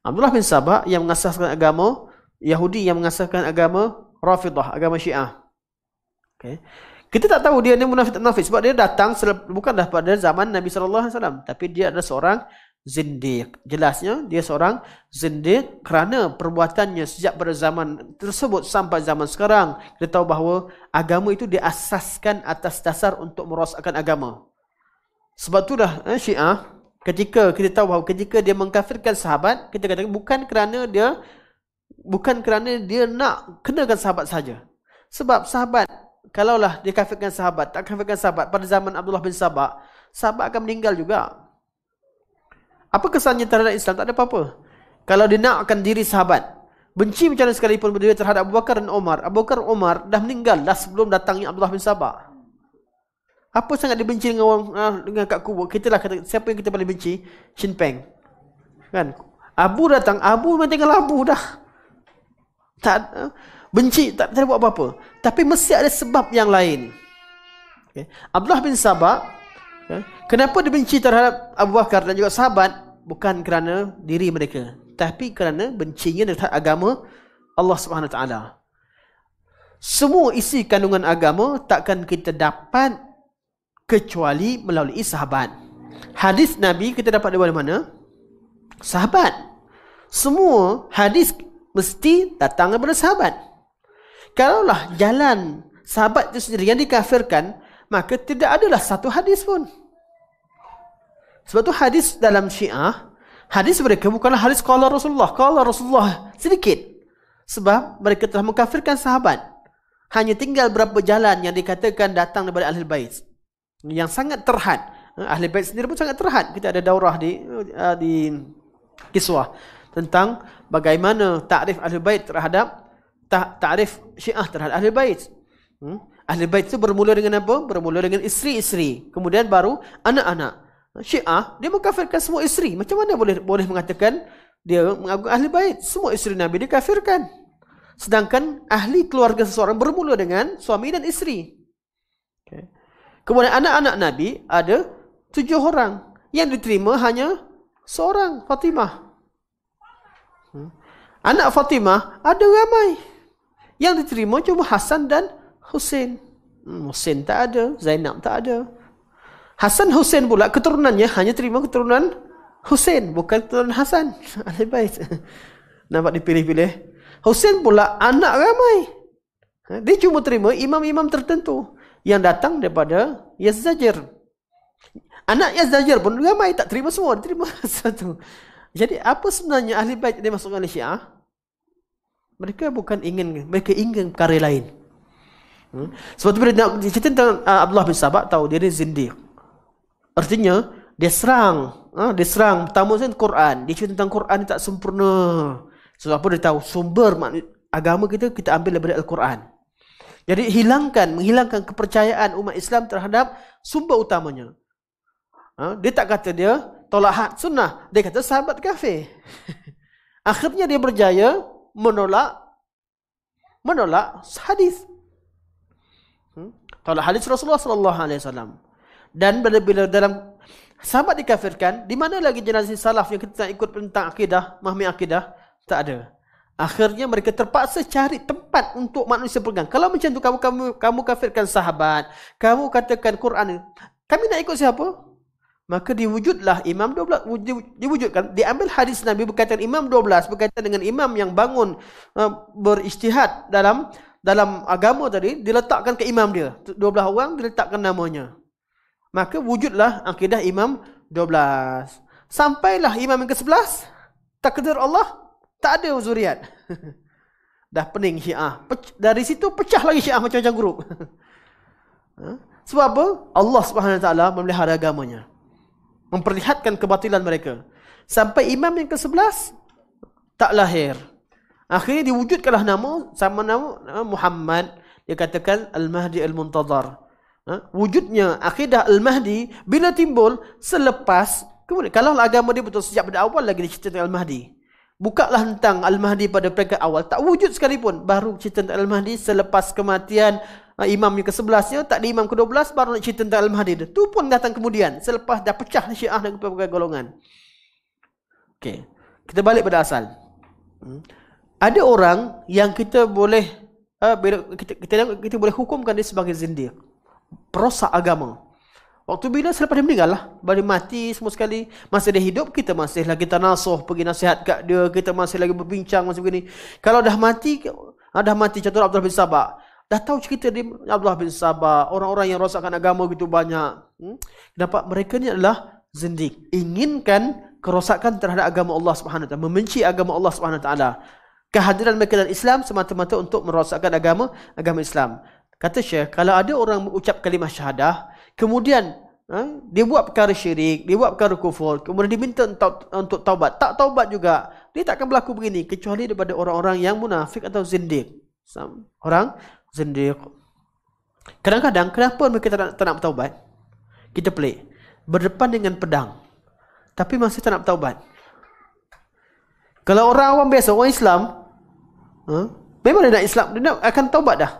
Abdullah bin Sabak yang mengasaskan agama Yahudi yang mengasaskan agama Rafidah agama Syiah okay. kita tak tahu dia ini munafik atau munafik sebab dia datang bukan dah pada zaman Nabi saw. tapi dia adalah seorang zindiq. Jelasnya dia seorang zindiq kerana perbuatannya sejak pada zaman tersebut sampai zaman sekarang. Kita tahu bahawa agama itu diasaskan atas dasar untuk merosakkan agama. Sebab itulah eh, syiah ketika kita tahu bahawa ketika dia mengkafirkan sahabat, kita katakan bukan kerana dia bukan kerana dia nak kenakan sahabat saja. Sebab sahabat, kalaulah dia kafirkan sahabat, tak kafirkan sahabat pada zaman Abdullah bin Sabak, sahabat akan meninggal juga. Apa kesannya terhadap Islam? Tak ada apa-apa. Kalau dia nakkan diri sahabat. Benci macam mana sekalipun dia terhadap Abu Bakar dan Omar. Abu Bakar dan Umar dah meninggal dah sebelum datangnya Abdullah bin Sabah. Apa sangat dibenci dengan orang ah, dengan kat kubur? Kita lah kata siapa yang kita paling benci? Chin Peng. Kan? Abu datang, Abu memang dengan lah Abu dah. Tak ah, benci tak tak buat apa-apa. Tapi mesti ada sebab yang lain. Okay. Abdullah bin Sabah Ha? Kenapa dia benci terhadap Abu Bakar dan juga sahabat bukan kerana diri mereka tapi kerana bencinya terhadap agama Allah Subhanahu Wa Taala. Semua isi kandungan agama takkan kita dapat kecuali melalui sahabat. Hadis Nabi kita dapat dari mana? Sahabat. Semua hadis mesti datang daripada sahabat. Kalaulah jalan sahabat itu sendiri yang dikafirkan, maka tidak adalah satu hadis pun. Sebab tu hadis dalam syiah, hadis mereka bukanlah hadis kala Rasulullah. Kala Rasulullah sedikit. Sebab mereka telah mengkafirkan sahabat. Hanya tinggal berapa jalan yang dikatakan datang daripada Ahlul Bait. Yang sangat terhad. Eh, Ahlul Bait sendiri pun sangat terhad. Kita ada daurah di eh, di kiswah. Tentang bagaimana takrif Ahlul Bait terhadap takrif syiah terhadap Ahli Bait. Hmm? Ahli itu bermula dengan apa? Bermula dengan isteri-isteri. Kemudian baru anak-anak. Syiah dia mengkafirkan semua isteri. Macam mana boleh boleh mengatakan dia mengagung ahli bait? Semua isteri Nabi dia kafirkan. Sedangkan ahli keluarga seseorang bermula dengan suami dan isteri. Okay. Kemudian anak-anak Nabi ada tujuh orang. Yang diterima hanya seorang, Fatimah. Hmm. Anak Fatimah ada ramai. Yang diterima cuma Hasan dan Hussein. Husin hmm, tak ada, Zainab tak ada. Hasan Hussein pula keturunannya hanya terima keturunan Hussein bukan keturunan Hasan. Alai baik. Nampak dipilih-pilih. Hussein pula anak ramai. Dia cuma terima imam-imam tertentu yang datang daripada Yazajir. Anak Yazajir pun ramai tak terima semua, dia terima satu. Jadi apa sebenarnya ahli bait dia masuk ke Syiah? Mereka bukan ingin mereka ingin perkara lain. Hmm? Sebab tu bila nak cerita tentang uh, Abdullah bin Sabak tahu dia ni zindiq. Artinya dia serang, ha? dia serang Tamu saya Quran. Dia cerita tentang Quran ini tak sempurna. Sebab apa dia tahu sumber agama kita kita ambil dari Al-Quran. Jadi hilangkan, menghilangkan kepercayaan umat Islam terhadap sumber utamanya. Ha? Dia tak kata dia tolak hak sunnah. Dia kata sahabat kafe. Akhirnya dia berjaya menolak menolak hadis. Hmm? Tolak hadis Rasulullah sallallahu alaihi wasallam dan bila, bila dalam sahabat dikafirkan, di mana lagi generasi salaf yang kita ikut tentang akidah, mahmi akidah? Tak ada. Akhirnya mereka terpaksa cari tempat untuk manusia pegang. Kalau macam tu kamu kamu kamu kafirkan sahabat, kamu katakan Quran, kami nak ikut siapa? Maka diwujudlah Imam 12 diwujudkan diambil hadis Nabi berkaitan Imam 12 berkaitan dengan imam yang bangun eh, beristihad dalam dalam agama tadi diletakkan ke imam dia 12 orang diletakkan namanya maka wujudlah akidah Imam 12. Sampailah Imam yang ke-11, takdir Allah, tak ada zuriat. Dah pening syiah. dari situ pecah lagi syiah macam-macam grup. Ha? Sebab apa? Allah Subhanahu Wa Taala memelihara agamanya. Memperlihatkan kebatilan mereka. Sampai imam yang ke-11 tak lahir. Akhirnya diwujudkanlah nama sama nama, Muhammad. Dia katakan Al-Mahdi Al-Muntazar ha? wujudnya akidah al-Mahdi bila timbul selepas kemudian kalau agama dia betul sejak pada awal lagi dicerita tentang al-Mahdi. Bukalah tentang al-Mahdi pada peringkat awal tak wujud sekalipun baru cerita tentang al-Mahdi selepas kematian ha, imam yang ke-11 ya tak di imam ke-12 baru nak cerita tentang al-Mahdi dia. Tu pun datang kemudian selepas dah pecah Syiah dan beberapa golongan. Okey. Kita balik pada asal. Hmm. Ada orang yang kita boleh ha, kita, kita, kita boleh hukumkan dia sebagai zindir perosak agama. Waktu bila selepas dia meninggal lah. Bila mati semua sekali. Masa dia hidup, kita masih lagi kita tanasuh. Pergi nasihat kat dia. Kita masih lagi berbincang macam begini. Kalau dah mati, ah, dah mati contoh Abdullah bin Sabah. Dah tahu cerita di Abdullah bin Sabah. Orang-orang yang rosakkan agama begitu banyak. Hmm? Dapat mereka ni adalah zindik. Inginkan kerosakan terhadap agama Allah Subhanahu Taala. Membenci agama Allah Subhanahu Taala. Kehadiran mereka dalam Islam semata-mata untuk merosakkan agama agama Islam. Kata Syekh, kalau ada orang mengucap kalimah syahadah, kemudian ha, dia buat perkara syirik, dia buat perkara kufur, kemudian diminta untuk taubat. Tak taubat juga, dia takkan berlaku begini. Kecuali daripada orang-orang yang munafik atau zindik. Orang zindik. Kadang-kadang, kenapa mereka tak nak, tak nak bertaubat? Kita pelik. Berdepan dengan pedang. Tapi masih tak nak bertaubat. Kalau orang awam biasa, orang Islam, ha, memang dia nak Islam, dia nak, akan taubat dah.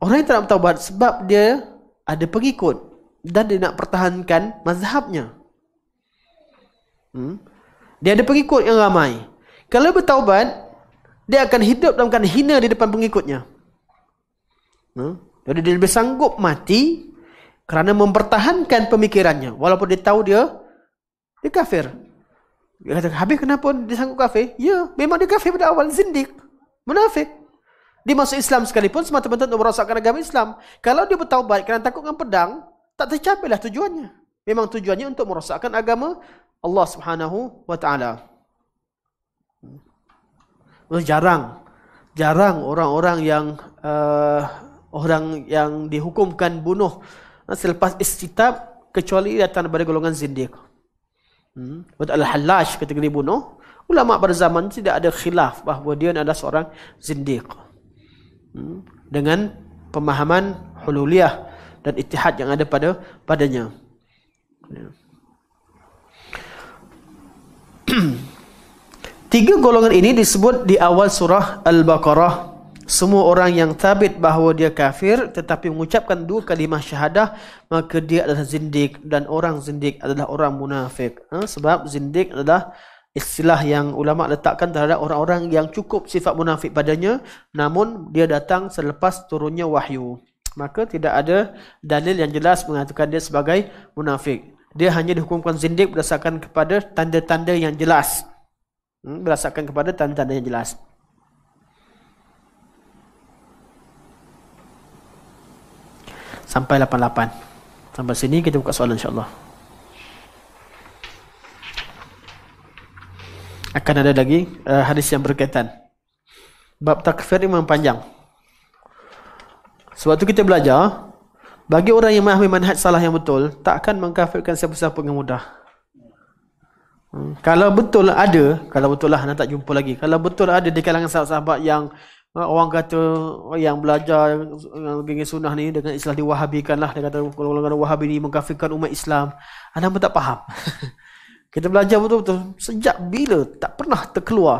Orang yang tak nak bertaubat sebab dia ada pengikut dan dia nak pertahankan mazhabnya. Hmm? Dia ada pengikut yang ramai. Kalau bertaubat, dia akan hidup dalam keadaan hina di depan pengikutnya. Hmm? Jadi dia lebih sanggup mati kerana mempertahankan pemikirannya. Walaupun dia tahu dia, dia kafir. Dia kata, habis kenapa dia sanggup kafir? Ya, memang dia kafir pada awal. Zindik. Munafik. Dia masuk Islam sekalipun semata-mata untuk merosakkan agama Islam. Kalau dia bertaubat kerana takut dengan pedang, tak tercapailah tujuannya. Memang tujuannya untuk merosakkan agama Allah Subhanahu wa taala. Hmm. Jarang jarang orang-orang yang uh, orang yang dihukumkan bunuh selepas istitab kecuali datang daripada golongan zindiq. Hmm. Al Halash ketika bunuh ulama pada zaman tidak ada khilaf bahawa dia adalah seorang zindiq. Hmm? dengan pemahaman hululiyah dan ittihad yang ada pada padanya. Ya. Tiga golongan ini disebut di awal surah Al-Baqarah. Semua orang yang tabit bahawa dia kafir tetapi mengucapkan dua kalimah syahadah maka dia adalah zindik dan orang zindik adalah orang munafik. Ha? Sebab zindik adalah istilah yang ulama letakkan terhadap orang-orang yang cukup sifat munafik padanya namun dia datang selepas turunnya wahyu maka tidak ada dalil yang jelas mengatakan dia sebagai munafik dia hanya dihukumkan zindik berdasarkan kepada tanda-tanda yang jelas hmm, berdasarkan kepada tanda-tanda yang jelas sampai 88 sampai sini kita buka soalan insyaallah akan ada lagi uh, hadis yang berkaitan bab takfir ini memang panjang sebab tu kita belajar bagi orang yang memahami manhaj salah yang betul takkan mengkafirkan siapa-siapa dengan mudah hmm. kalau betul ada kalau betul lah nak tak jumpa lagi kalau betul ada di kalangan sahabat-sahabat yang eh, orang kata oh, yang belajar yang geng sunnah ni dengan istilah diwahabikan lah dia kata kalau orang wahabi ni mengkafirkan umat Islam anda pun tak faham Kita belajar betul-betul sejak bila tak pernah terkeluar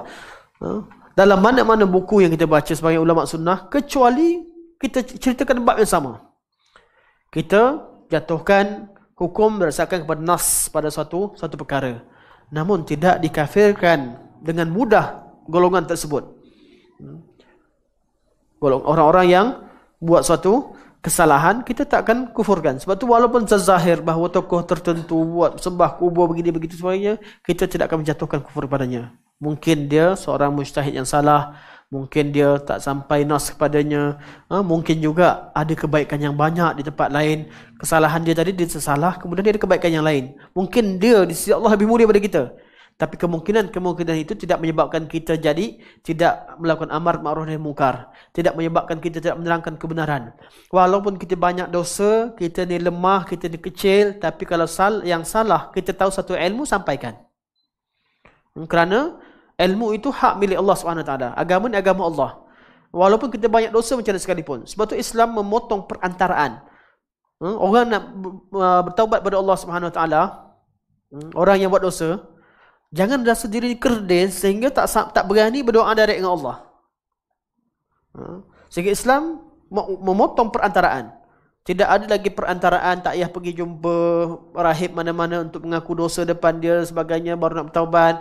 ha? dalam mana-mana buku yang kita baca sebagai ulama sunnah kecuali kita ceritakan bab yang sama. Kita jatuhkan hukum berdasarkan kepada nas pada suatu satu perkara. Namun tidak dikafirkan dengan mudah golongan tersebut. Hmm. Golong orang-orang yang buat suatu kesalahan kita takkan kufurkan sebab tu walaupun zahir bahawa tokoh tertentu buat sembah kubur begini begitu semuanya kita tidak akan menjatuhkan kufur padanya mungkin dia seorang mujtahid yang salah mungkin dia tak sampai nas kepadanya ha, mungkin juga ada kebaikan yang banyak di tempat lain kesalahan dia tadi dia tersalah kemudian dia ada kebaikan yang lain mungkin dia di sisi Allah lebih mulia daripada kita tapi kemungkinan-kemungkinan itu tidak menyebabkan kita jadi tidak melakukan amar ma'ruf nahi mungkar, tidak menyebabkan kita tidak menerangkan kebenaran. Walaupun kita banyak dosa, kita ni lemah, kita ni kecil, tapi kalau sal yang salah, kita tahu satu ilmu sampaikan. Kerana ilmu itu hak milik Allah SWT. Agama ni agama Allah. Walaupun kita banyak dosa macam mana sekalipun. Sebab tu Islam memotong perantaraan. Hmm, orang nak bertaubat kepada Allah SWT, hmm, orang yang buat dosa, Jangan rasa diri kerdil sehingga tak tak berani berdoa direct dengan Allah. Ha? Sehingga Islam memotong perantaraan. Tidak ada lagi perantaraan tak payah pergi jumpa rahib mana-mana untuk mengaku dosa depan dia sebagainya baru nak bertaubat.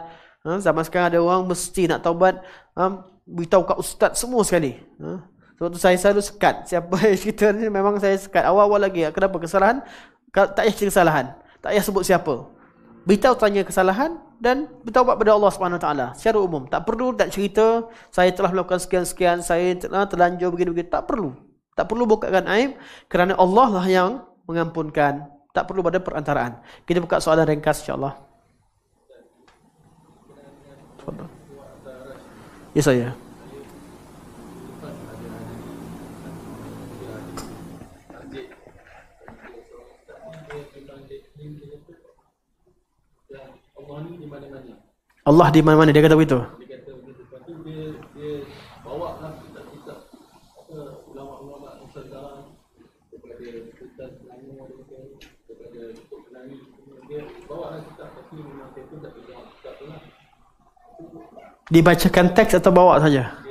Ha, zaman sekarang ada orang mesti nak taubat ha, beritahu kat ustaz semua sekali. Ha, sebab tu saya selalu sekat. Siapa yang cerita ni memang saya sekat. Awal-awal lagi. Kenapa? Kesalahan? Tak payah cerita kesalahan. Tak payah sebut siapa beritahu tanya kesalahan dan bertaubat kepada Allah Subhanahu Wa Taala secara umum. Tak perlu nak cerita saya telah melakukan sekian-sekian, saya telah terlanjur begini-begini. Tak perlu. Tak perlu bukakan aib kerana Allah lah yang mengampunkan. Tak perlu pada perantaraan. Kita buka soalan ringkas insya-Allah. Ya saya. So, Allah di mana-mana dia kata begitu. Dibacakan teks atau bawa saja? Dia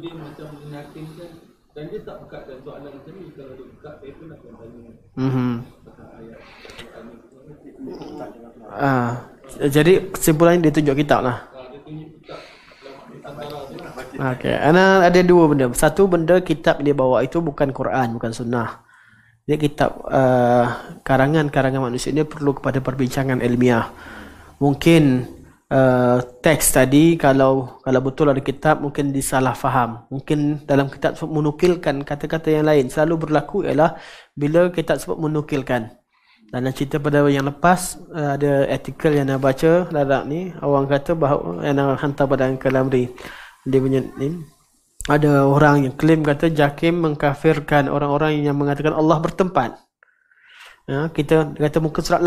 dia macam meyakinkan dan dia tak buka dan soalan macam ni kalau dia buka dia pun akan tanya. Mhm. Ah, jadi kesimpulannya dia tunjuk kitab lah. Ah, Okey, ana ada dua benda. Satu benda kitab dia bawa itu bukan Quran, bukan sunnah. Dia kitab uh, karangan-karangan manusia ini perlu kepada perbincangan ilmiah. Mungkin uh, teks tadi kalau kalau betul ada kitab mungkin disalah faham. Mungkin dalam kitab sebut menukilkan kata-kata yang lain. Selalu berlaku ialah bila kitab sebut menukilkan. Dan yang cerita pada yang lepas uh, ada artikel yang nak baca dalam ni orang kata bahawa yang nak hantar pada Uncle Lamri. Dia punya ni. Ada orang yang klaim kata Jakim mengkafirkan orang-orang yang mengatakan Allah bertempat. Ya, kita kata muka surat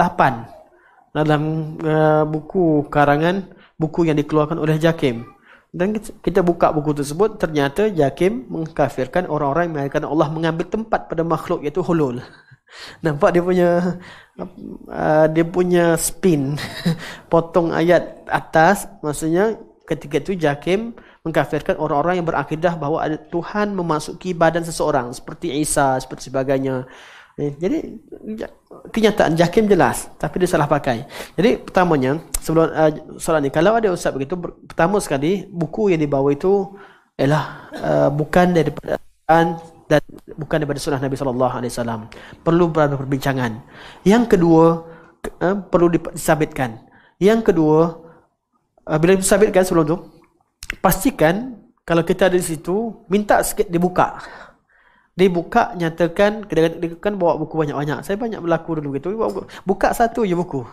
dalam uh, buku karangan buku yang dikeluarkan oleh Jakim. Dan kita buka buku tersebut ternyata Jakim mengkafirkan orang-orang yang mengatakan Allah mengambil tempat pada makhluk iaitu holul. Nampak dia punya eh, dia punya spin potong ayat atas maksudnya ketika itu Jakim mengkafirkan orang-orang yang berakidah bahawa ada Tuhan memasuki badan seseorang seperti Isa seperti sebagainya Eh, jadi kenyataan Jakim jelas tapi dia salah pakai. Jadi pertamanya sebelum uh, soalan ni kalau ada ustaz begitu ber, pertama sekali buku yang dibawa itu ialah uh, bukan daripada dan, dan bukan daripada sunnah Nabi sallallahu alaihi wasallam. Perlu beberapa perbincangan. Yang kedua uh, perlu disabitkan. Yang kedua uh, bila disabitkan sebelum tu pastikan kalau kita ada di situ minta sikit dibuka. Dia buka, nyatakan, dia kan bawa buku banyak-banyak. Saya banyak berlaku dulu gitu. Buka, satu je buku.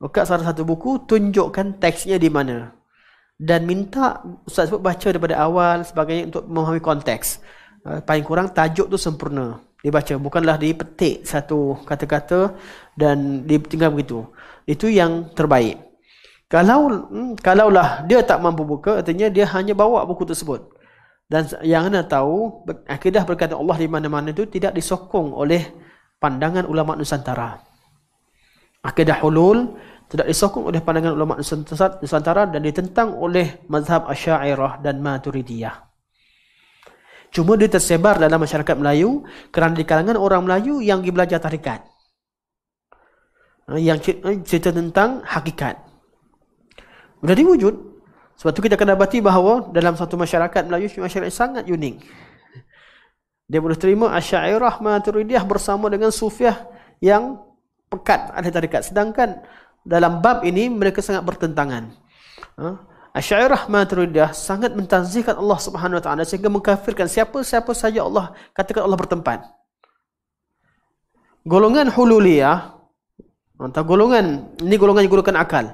Buka salah satu buku, tunjukkan teksnya di mana. Dan minta Ustaz sebut baca daripada awal sebagainya untuk memahami konteks. Eh, paling kurang tajuk tu sempurna. Dia baca. Bukanlah petik satu kata-kata dan ditinggal begitu. Itu yang terbaik. Kalau hmm, kalaulah dia tak mampu buka, artinya dia hanya bawa buku tersebut. Dan yang anda tahu, akidah berkata Allah di mana-mana itu tidak disokong oleh pandangan ulama Nusantara. Akidah hulul tidak disokong oleh pandangan ulama Nusantara dan ditentang oleh mazhab Asy'ariyah dan Maturidiyah. Cuma dia tersebar dalam masyarakat Melayu kerana di kalangan orang Melayu yang pergi belajar tarikat. Yang eh, cerita tentang hakikat. Sudah diwujud, sebab tu kita akan dapati bahawa dalam satu masyarakat Melayu, masyarakat sangat unik. Dia boleh terima Asyairah Maturidiyah bersama dengan Sufiah yang pekat ada tarikat. Sedangkan dalam bab ini mereka sangat bertentangan. Ha? Asyairah Maturidiyah sangat mentazihkan Allah Subhanahu Wa Taala sehingga mengkafirkan siapa-siapa saja Allah katakan Allah bertempat. Golongan Hululiyah atau golongan ini golongan yang gunakan akal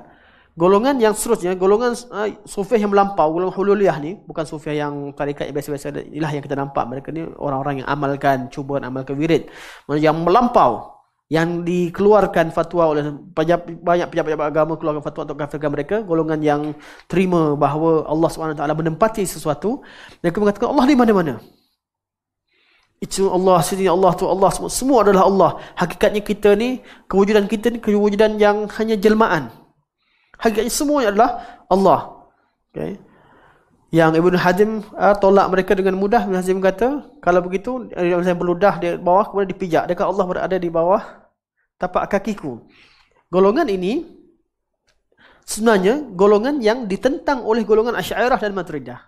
golongan yang seterusnya, golongan uh, ah, sufiah yang melampau, golongan hululiah ni, bukan sufiah yang tarikat yang biasa-biasa, inilah yang kita nampak. Mereka ni orang-orang yang amalkan, cubaan amalkan wirid. yang melampau, yang dikeluarkan fatwa oleh pejab, banyak pejabat-pejabat agama keluarkan fatwa untuk kafirkan mereka golongan yang terima bahawa Allah SWT menempati sesuatu mereka mengatakan Allah di mana-mana itu Allah sini Allah tu Allah semua adalah Allah hakikatnya kita ni kewujudan kita ni kewujudan yang hanya jelmaan Hakikatnya semuanya adalah Allah. Okay. Yang Ibn Hazim uh, ah, tolak mereka dengan mudah. Ibn Hazim kata, kalau begitu, saya eh, berludah di bawah, kemudian dipijak. Dia kata Allah berada di bawah tapak kakiku? Golongan ini, sebenarnya golongan yang ditentang oleh golongan Asyairah dan Matridah.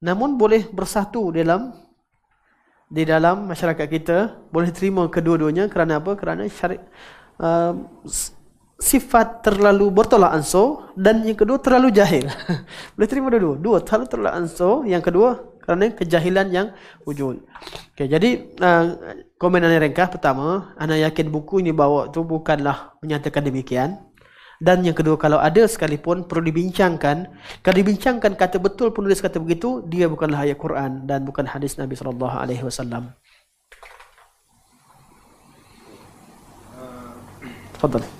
Namun boleh bersatu dalam di dalam masyarakat kita boleh terima kedua-duanya kerana apa? Kerana syarik, uh, ah, sifat terlalu bertolak ansur dan yang kedua terlalu jahil. Boleh terima dua-dua. terlalu terlalu ansur. Yang kedua, kerana kejahilan yang wujud. Okay, jadi, uh, komen anak ringkas pertama, anak yakin buku ini bawa tu bukanlah menyatakan demikian. Dan yang kedua, kalau ada sekalipun perlu dibincangkan. Kalau dibincangkan kata betul penulis kata begitu, dia bukanlah ayat Quran dan bukan hadis Nabi Sallallahu Alaihi Wasallam. kasih.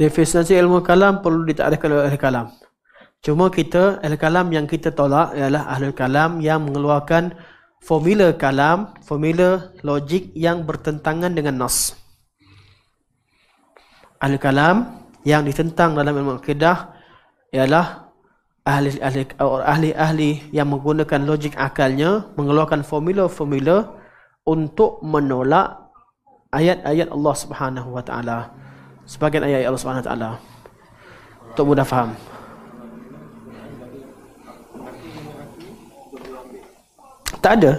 Definisi ilmu kalam perlu ditakrifkan oleh ahli kalam. Cuma kita, ahli kalam yang kita tolak ialah ahli kalam yang mengeluarkan formula kalam, formula logik yang bertentangan dengan nas. Ahli kalam yang ditentang dalam ilmu akidah ialah ahli-ahli ahli-ahli yang menggunakan logik akalnya mengeluarkan formula-formula untuk menolak ayat-ayat Allah Subhanahu wa taala sebagian ayat Allah Subhanahu taala. Untuk mudah faham. Tak ada.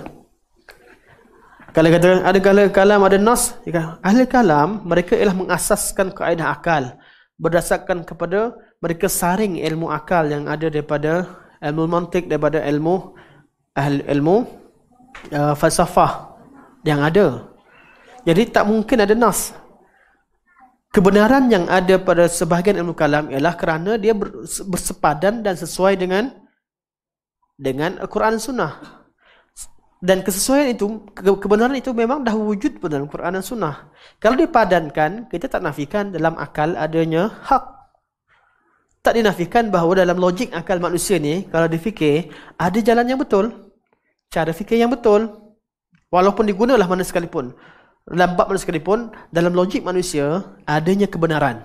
Kalau kata ada kala kalam ada nas, Ahli kalam mereka ialah mengasaskan kaedah akal berdasarkan kepada mereka saring ilmu akal yang ada daripada ilmu mantik daripada ilmu ahli ilmu uh, falsafah yang ada. Jadi tak mungkin ada nas kebenaran yang ada pada sebahagian ilmu kalam ialah kerana dia bersepadan dan sesuai dengan dengan Al-Quran Sunnah. Dan kesesuaian itu, kebenaran itu memang dah wujud pada Al-Quran dan Sunnah. Kalau dipadankan, kita tak nafikan dalam akal adanya hak. Tak dinafikan bahawa dalam logik akal manusia ni, kalau difikir, ada jalan yang betul. Cara fikir yang betul. Walaupun digunalah mana sekalipun dalam bab mana sekalipun dalam logik manusia adanya kebenaran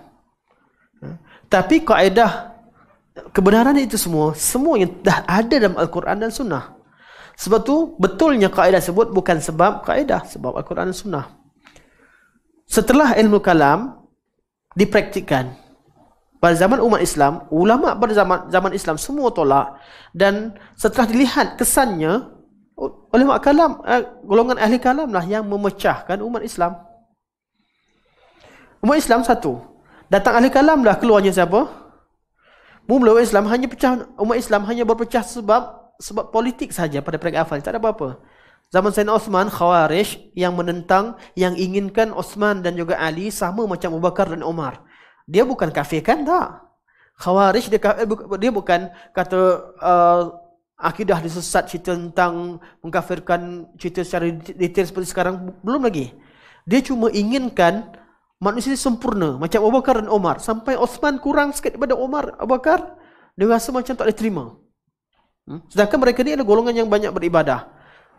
ha? tapi kaedah kebenaran itu semua semua yang dah ada dalam Al-Quran dan Sunnah sebab tu betulnya kaedah sebut bukan sebab kaedah sebab Al-Quran dan Sunnah setelah ilmu kalam dipraktikkan pada zaman umat Islam ulama pada zaman zaman Islam semua tolak dan setelah dilihat kesannya Ulama oh, kalam, eh, golongan ahli kalam lah yang memecahkan umat Islam. Umat Islam satu. Datang ahli kalam lah keluarnya siapa? Mula umat Islam hanya pecah, umat Islam hanya berpecah sebab sebab politik saja pada peringkat awal. Tak ada apa-apa. Zaman Sayyidina Osman, Khawarij yang menentang, yang inginkan Osman dan juga Ali sama macam Abu Bakar dan Omar Dia bukan kafir kan? Tak. Khawarij dia, eh, dia bukan kata uh, akidah disesat cerita tentang mengkafirkan cerita secara detail seperti sekarang belum lagi. Dia cuma inginkan manusia ini sempurna macam Abu Bakar dan Omar sampai Osman kurang sikit daripada Omar Abu Bakar dia rasa macam tak diterima. Hmm? Sedangkan mereka ni adalah golongan yang banyak beribadah.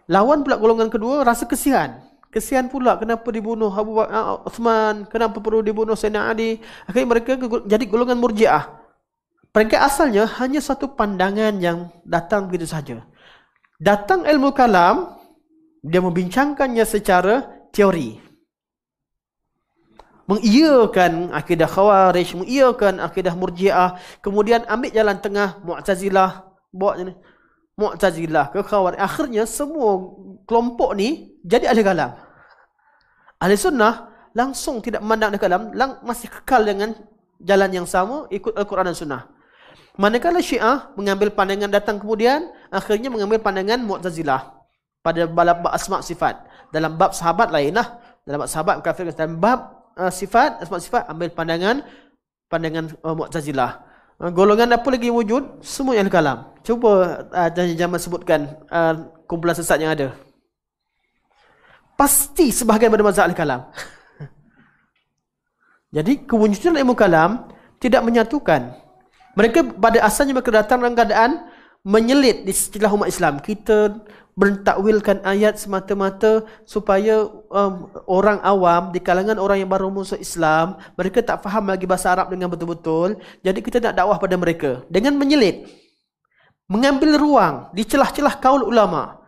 Lawan pula golongan kedua rasa kesian. Kesian pula kenapa dibunuh Abu Bakar ah, Osman, kenapa perlu dibunuh Sayyidina Ali. Akhirnya mereka jadi golongan murjiah. Peringkat asalnya hanya satu pandangan yang datang begitu saja. Datang ilmu kalam, dia membincangkannya secara teori. Mengiyakan akidah khawarij, mengiyakan akidah murjiah. Kemudian ambil jalan tengah, mu'tazilah. Buat ni. Mu'tazilah ke khawarij. Akhirnya semua kelompok ni jadi ahli kalam. Ahli sunnah langsung tidak memandang ahli kalam. masih kekal dengan jalan yang sama ikut Al-Quran dan Sunnah. Manakala Syiah mengambil pandangan datang kemudian, akhirnya mengambil pandangan Mu'tazilah pada bab asma sifat. Dalam bab sahabat lainlah, dalam bab sahabat kafir dan bab uh, sifat asma sifat ambil pandangan pandangan uh, Mu'tazilah. Uh, golongan apa lagi wujud? Semua yang kalam. Cuba uh, jangan jangan sebutkan uh, kumpulan sesat yang ada. Pasti sebahagian pada mazhab al-kalam. Jadi kewujudan ilmu kalam tidak menyatukan mereka pada asalnya mereka datang dalam keadaan menyelit di istilah umat Islam. Kita bertakwilkan ayat semata-mata supaya um, orang awam di kalangan orang yang baru masuk Islam, mereka tak faham lagi bahasa Arab dengan betul-betul. Jadi kita nak dakwah pada mereka dengan menyelit. Mengambil ruang di celah-celah kaul ulama'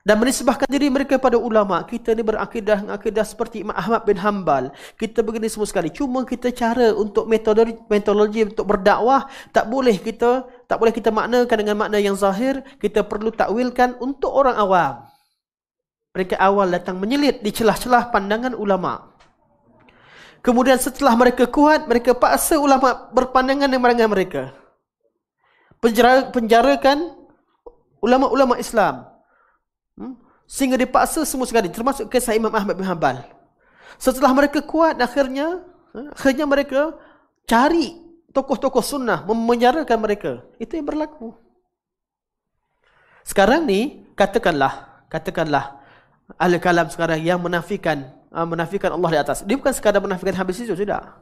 dan menisbahkan diri mereka pada ulama kita ni berakidah akidah seperti Imam Ahmad bin Hanbal kita begini semua sekali cuma kita cara untuk metodologi, metodologi untuk berdakwah tak boleh kita tak boleh kita maknakan dengan makna yang zahir kita perlu takwilkan untuk orang awam mereka awal datang menyelit di celah-celah pandangan ulama kemudian setelah mereka kuat mereka paksa ulama berpandangan dengan pandangan mereka penjara penjarakan ulama-ulama Islam Sehingga dipaksa semua sekali termasuk kisah Imam Ahmad bin Hanbal. Setelah mereka kuat akhirnya ha, akhirnya mereka cari tokoh-tokoh sunnah memenjarakan mereka. Itu yang berlaku. Sekarang ni katakanlah katakanlah ahli kalam sekarang yang menafikan ha, menafikan Allah di atas. Dia bukan sekadar menafikan habis itu tidak.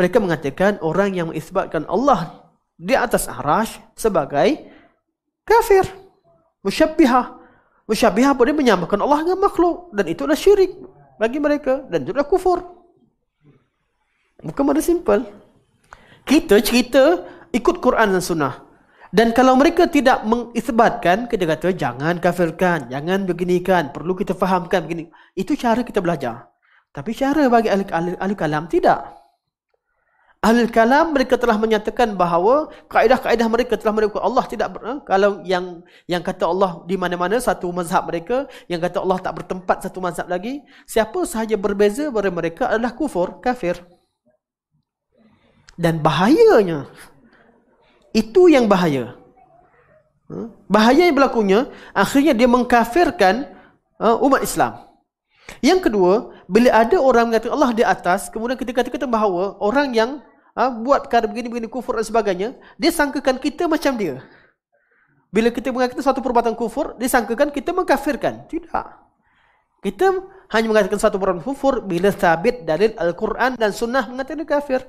Mereka mengatakan orang yang mengisbatkan Allah di atas arash sebagai kafir. Musyabihah. Musyabihah pun dia menyamakan Allah dengan makhluk. Dan itu adalah syirik bagi mereka. Dan itu adalah kufur. Bukan pada simple. Kita cerita ikut Quran dan Sunnah. Dan kalau mereka tidak mengisbatkan, kita kata jangan kafirkan, jangan beginikan, perlu kita fahamkan begini. Itu cara kita belajar. Tapi cara bagi ahli, ahli, ahli kalam Tidak al kalam mereka telah menyatakan bahawa kaedah-kaedah mereka telah mereka Allah tidak ber, eh, kalau yang yang kata Allah di mana-mana satu mazhab mereka yang kata Allah tak bertempat satu mazhab lagi siapa sahaja berbeza dari mereka adalah kufur kafir dan bahayanya itu yang bahaya ha? bahaya yang berlakunya akhirnya dia mengkafirkan ha, umat Islam yang kedua bila ada orang mengatakan Allah di atas kemudian kita kata bahawa orang yang Ha? buat perkara begini-begini kufur dan sebagainya, dia sangkakan kita macam dia. Bila kita mengatakan satu perbuatan kufur, dia sangkakan kita mengkafirkan. Tidak. Kita hanya mengatakan satu perbuatan kufur bila sabit dalil Al-Quran dan Sunnah mengatakan dia kafir.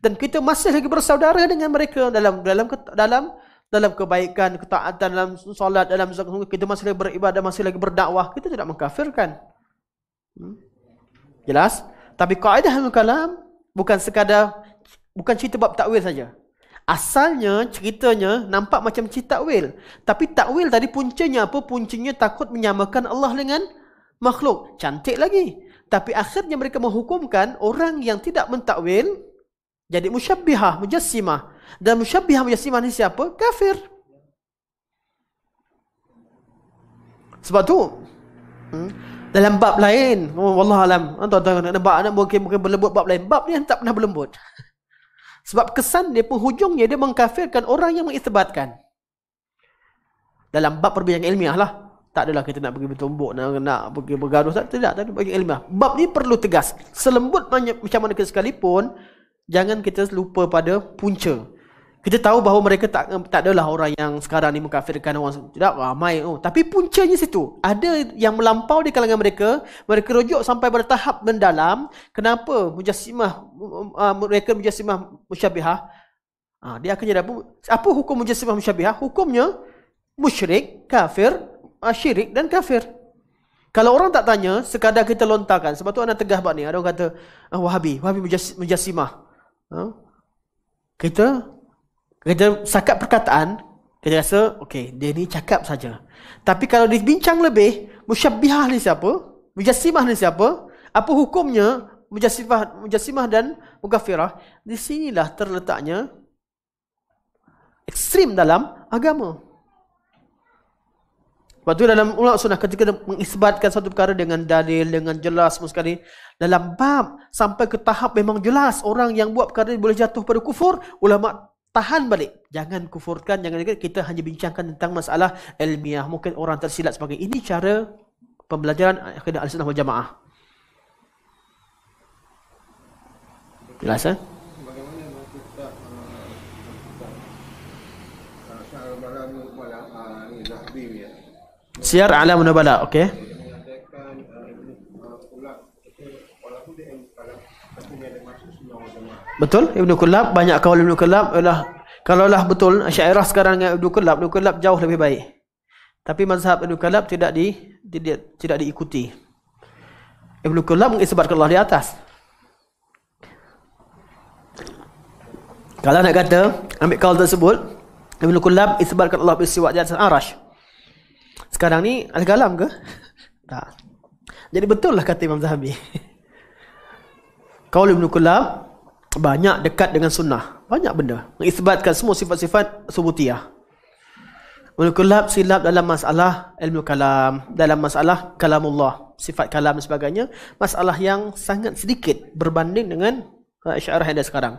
Dan kita masih lagi bersaudara dengan mereka dalam dalam dalam dalam kebaikan, ketaatan, dalam solat, dalam zakat, kita masih lagi beribadah, masih lagi berdakwah, kita tidak mengkafirkan. Hmm? Jelas? Tapi kaidah al-kalam bukan sekadar bukan cerita bab takwil saja. Asalnya ceritanya nampak macam cerita takwil. Tapi takwil tadi puncanya apa? Puncanya takut menyamakan Allah dengan makhluk. Cantik lagi. Tapi akhirnya mereka menghukumkan orang yang tidak mentakwil jadi musyabbihah, mujassimah. Dan musyabbihah mujassimah ni siapa? Kafir. Sebab tu hmm, dalam bab lain, oh, wallah alam, tuan-tuan nak nampak anak mungkin mungkin berlebut bab lain. Bab ni tak pernah berlebut. Sebab kesan dia penghujungnya dia mengkafirkan orang yang mengisbatkan. Dalam bab perbincangan ilmiah lah. Tak adalah kita nak pergi bertumbuk, nak, nak pergi bergaduh. Tak, tidak, tapi bagi ilmiah. Bab ni perlu tegas. Selembut macam mana sekalipun, jangan kita lupa pada punca. Kita tahu bahawa mereka tak tak adalah orang yang sekarang ni mengkafirkan orang tidak ramai oh tapi puncanya situ ada yang melampau di kalangan mereka mereka rujuk sampai pada tahap mendalam kenapa mujassimah uh, ah, mereka mujassimah musyabihah uh, ah, dia akan jadi apa apa hukum mujassimah musyabihah hukumnya musyrik kafir ah, syirik dan kafir kalau orang tak tanya sekadar kita lontarkan sebab tu anak tegah bab ni ada orang kata uh, wahabi wahabi mujassimah uh, kita kita sakat perkataan, kita rasa, okay, dia ni cakap saja. Tapi kalau dibincang lebih, musyabihah ni siapa? Mujassimah ni siapa? Apa hukumnya mujassimah, mujassimah dan mugafirah? Di sinilah terletaknya ekstrim dalam agama. Waktu dalam ulama sunnah ketika mengisbatkan satu perkara dengan dalil dengan jelas semua sekali dalam bab sampai ke tahap memang jelas orang yang buat perkara boleh jatuh pada kufur ulama tahan balik jangan kufurkan jangan kita hanya bincangkan tentang masalah ilmiah mungkin orang tersilap sebagai ini cara pembelajaran akidah al-sunnah wal jamaah jelas eh? Siar alam nubala, okay? Betul? Ibnu Kulab banyak kaul Ibnu Kulab ialah kalaulah betul syairah sekarang dengan Ibnu Kulab, Ibnu Kulab jauh lebih baik. Tapi mazhab Ibnu Kulab tidak di tidak, tidak diikuti. Ibnu Kulab mengisbatkan Allah di atas. Kalau nak kata ambil kaul tersebut Ibnu Kulab isbatkan Allah bersiwak di atas arasy. Sekarang ni al-galam ke? tak. Jadi betul lah kata Imam Zahabi. Kaul Ibnu Kulab banyak dekat dengan sunnah. Banyak benda. Mengisbatkan semua sifat-sifat subutiyah. Mulukulab silap dalam masalah ilmu kalam. Dalam masalah kalamullah. Sifat kalam dan sebagainya. Masalah yang sangat sedikit berbanding dengan eh, Asyairah yang ada sekarang.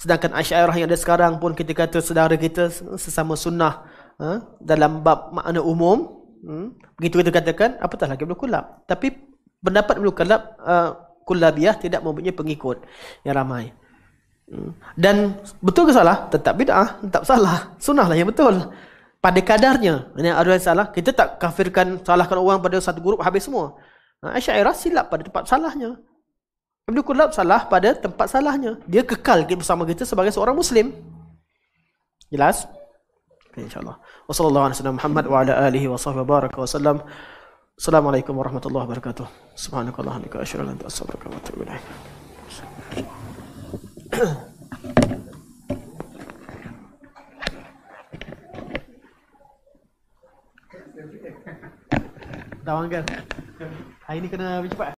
Sedangkan Asyairah yang ada sekarang pun kita kata saudara kita sesama sunnah. Eh, dalam bab makna umum. Hmm, begitu kita katakan, apatah lagi mulukulab. Tapi pendapat mulukulab... Eh, kulabiyah tidak mempunyai pengikut yang ramai. Dan betul ke salah? Tetap bid'ah, tetap salah. lah yang betul. Pada kadarnya, yang ada yang salah, kita tak kafirkan, salahkan orang pada satu grup, habis semua. Asyairah ha, silap pada tempat salahnya. Ibn Qulab salah pada tempat salahnya. Dia kekal bersama kita sebagai seorang Muslim. Jelas? Okay, InsyaAllah. Wassalamualaikum warahmatullahi wabarakatuh. Wa ala alihi wa Assalamualaikum warahmatullahi wabarakatuh. Subhanakallah. Assalamualaikum warahmatullahi wabarakatuh. Dah wanggar Hari ni kena habis cepat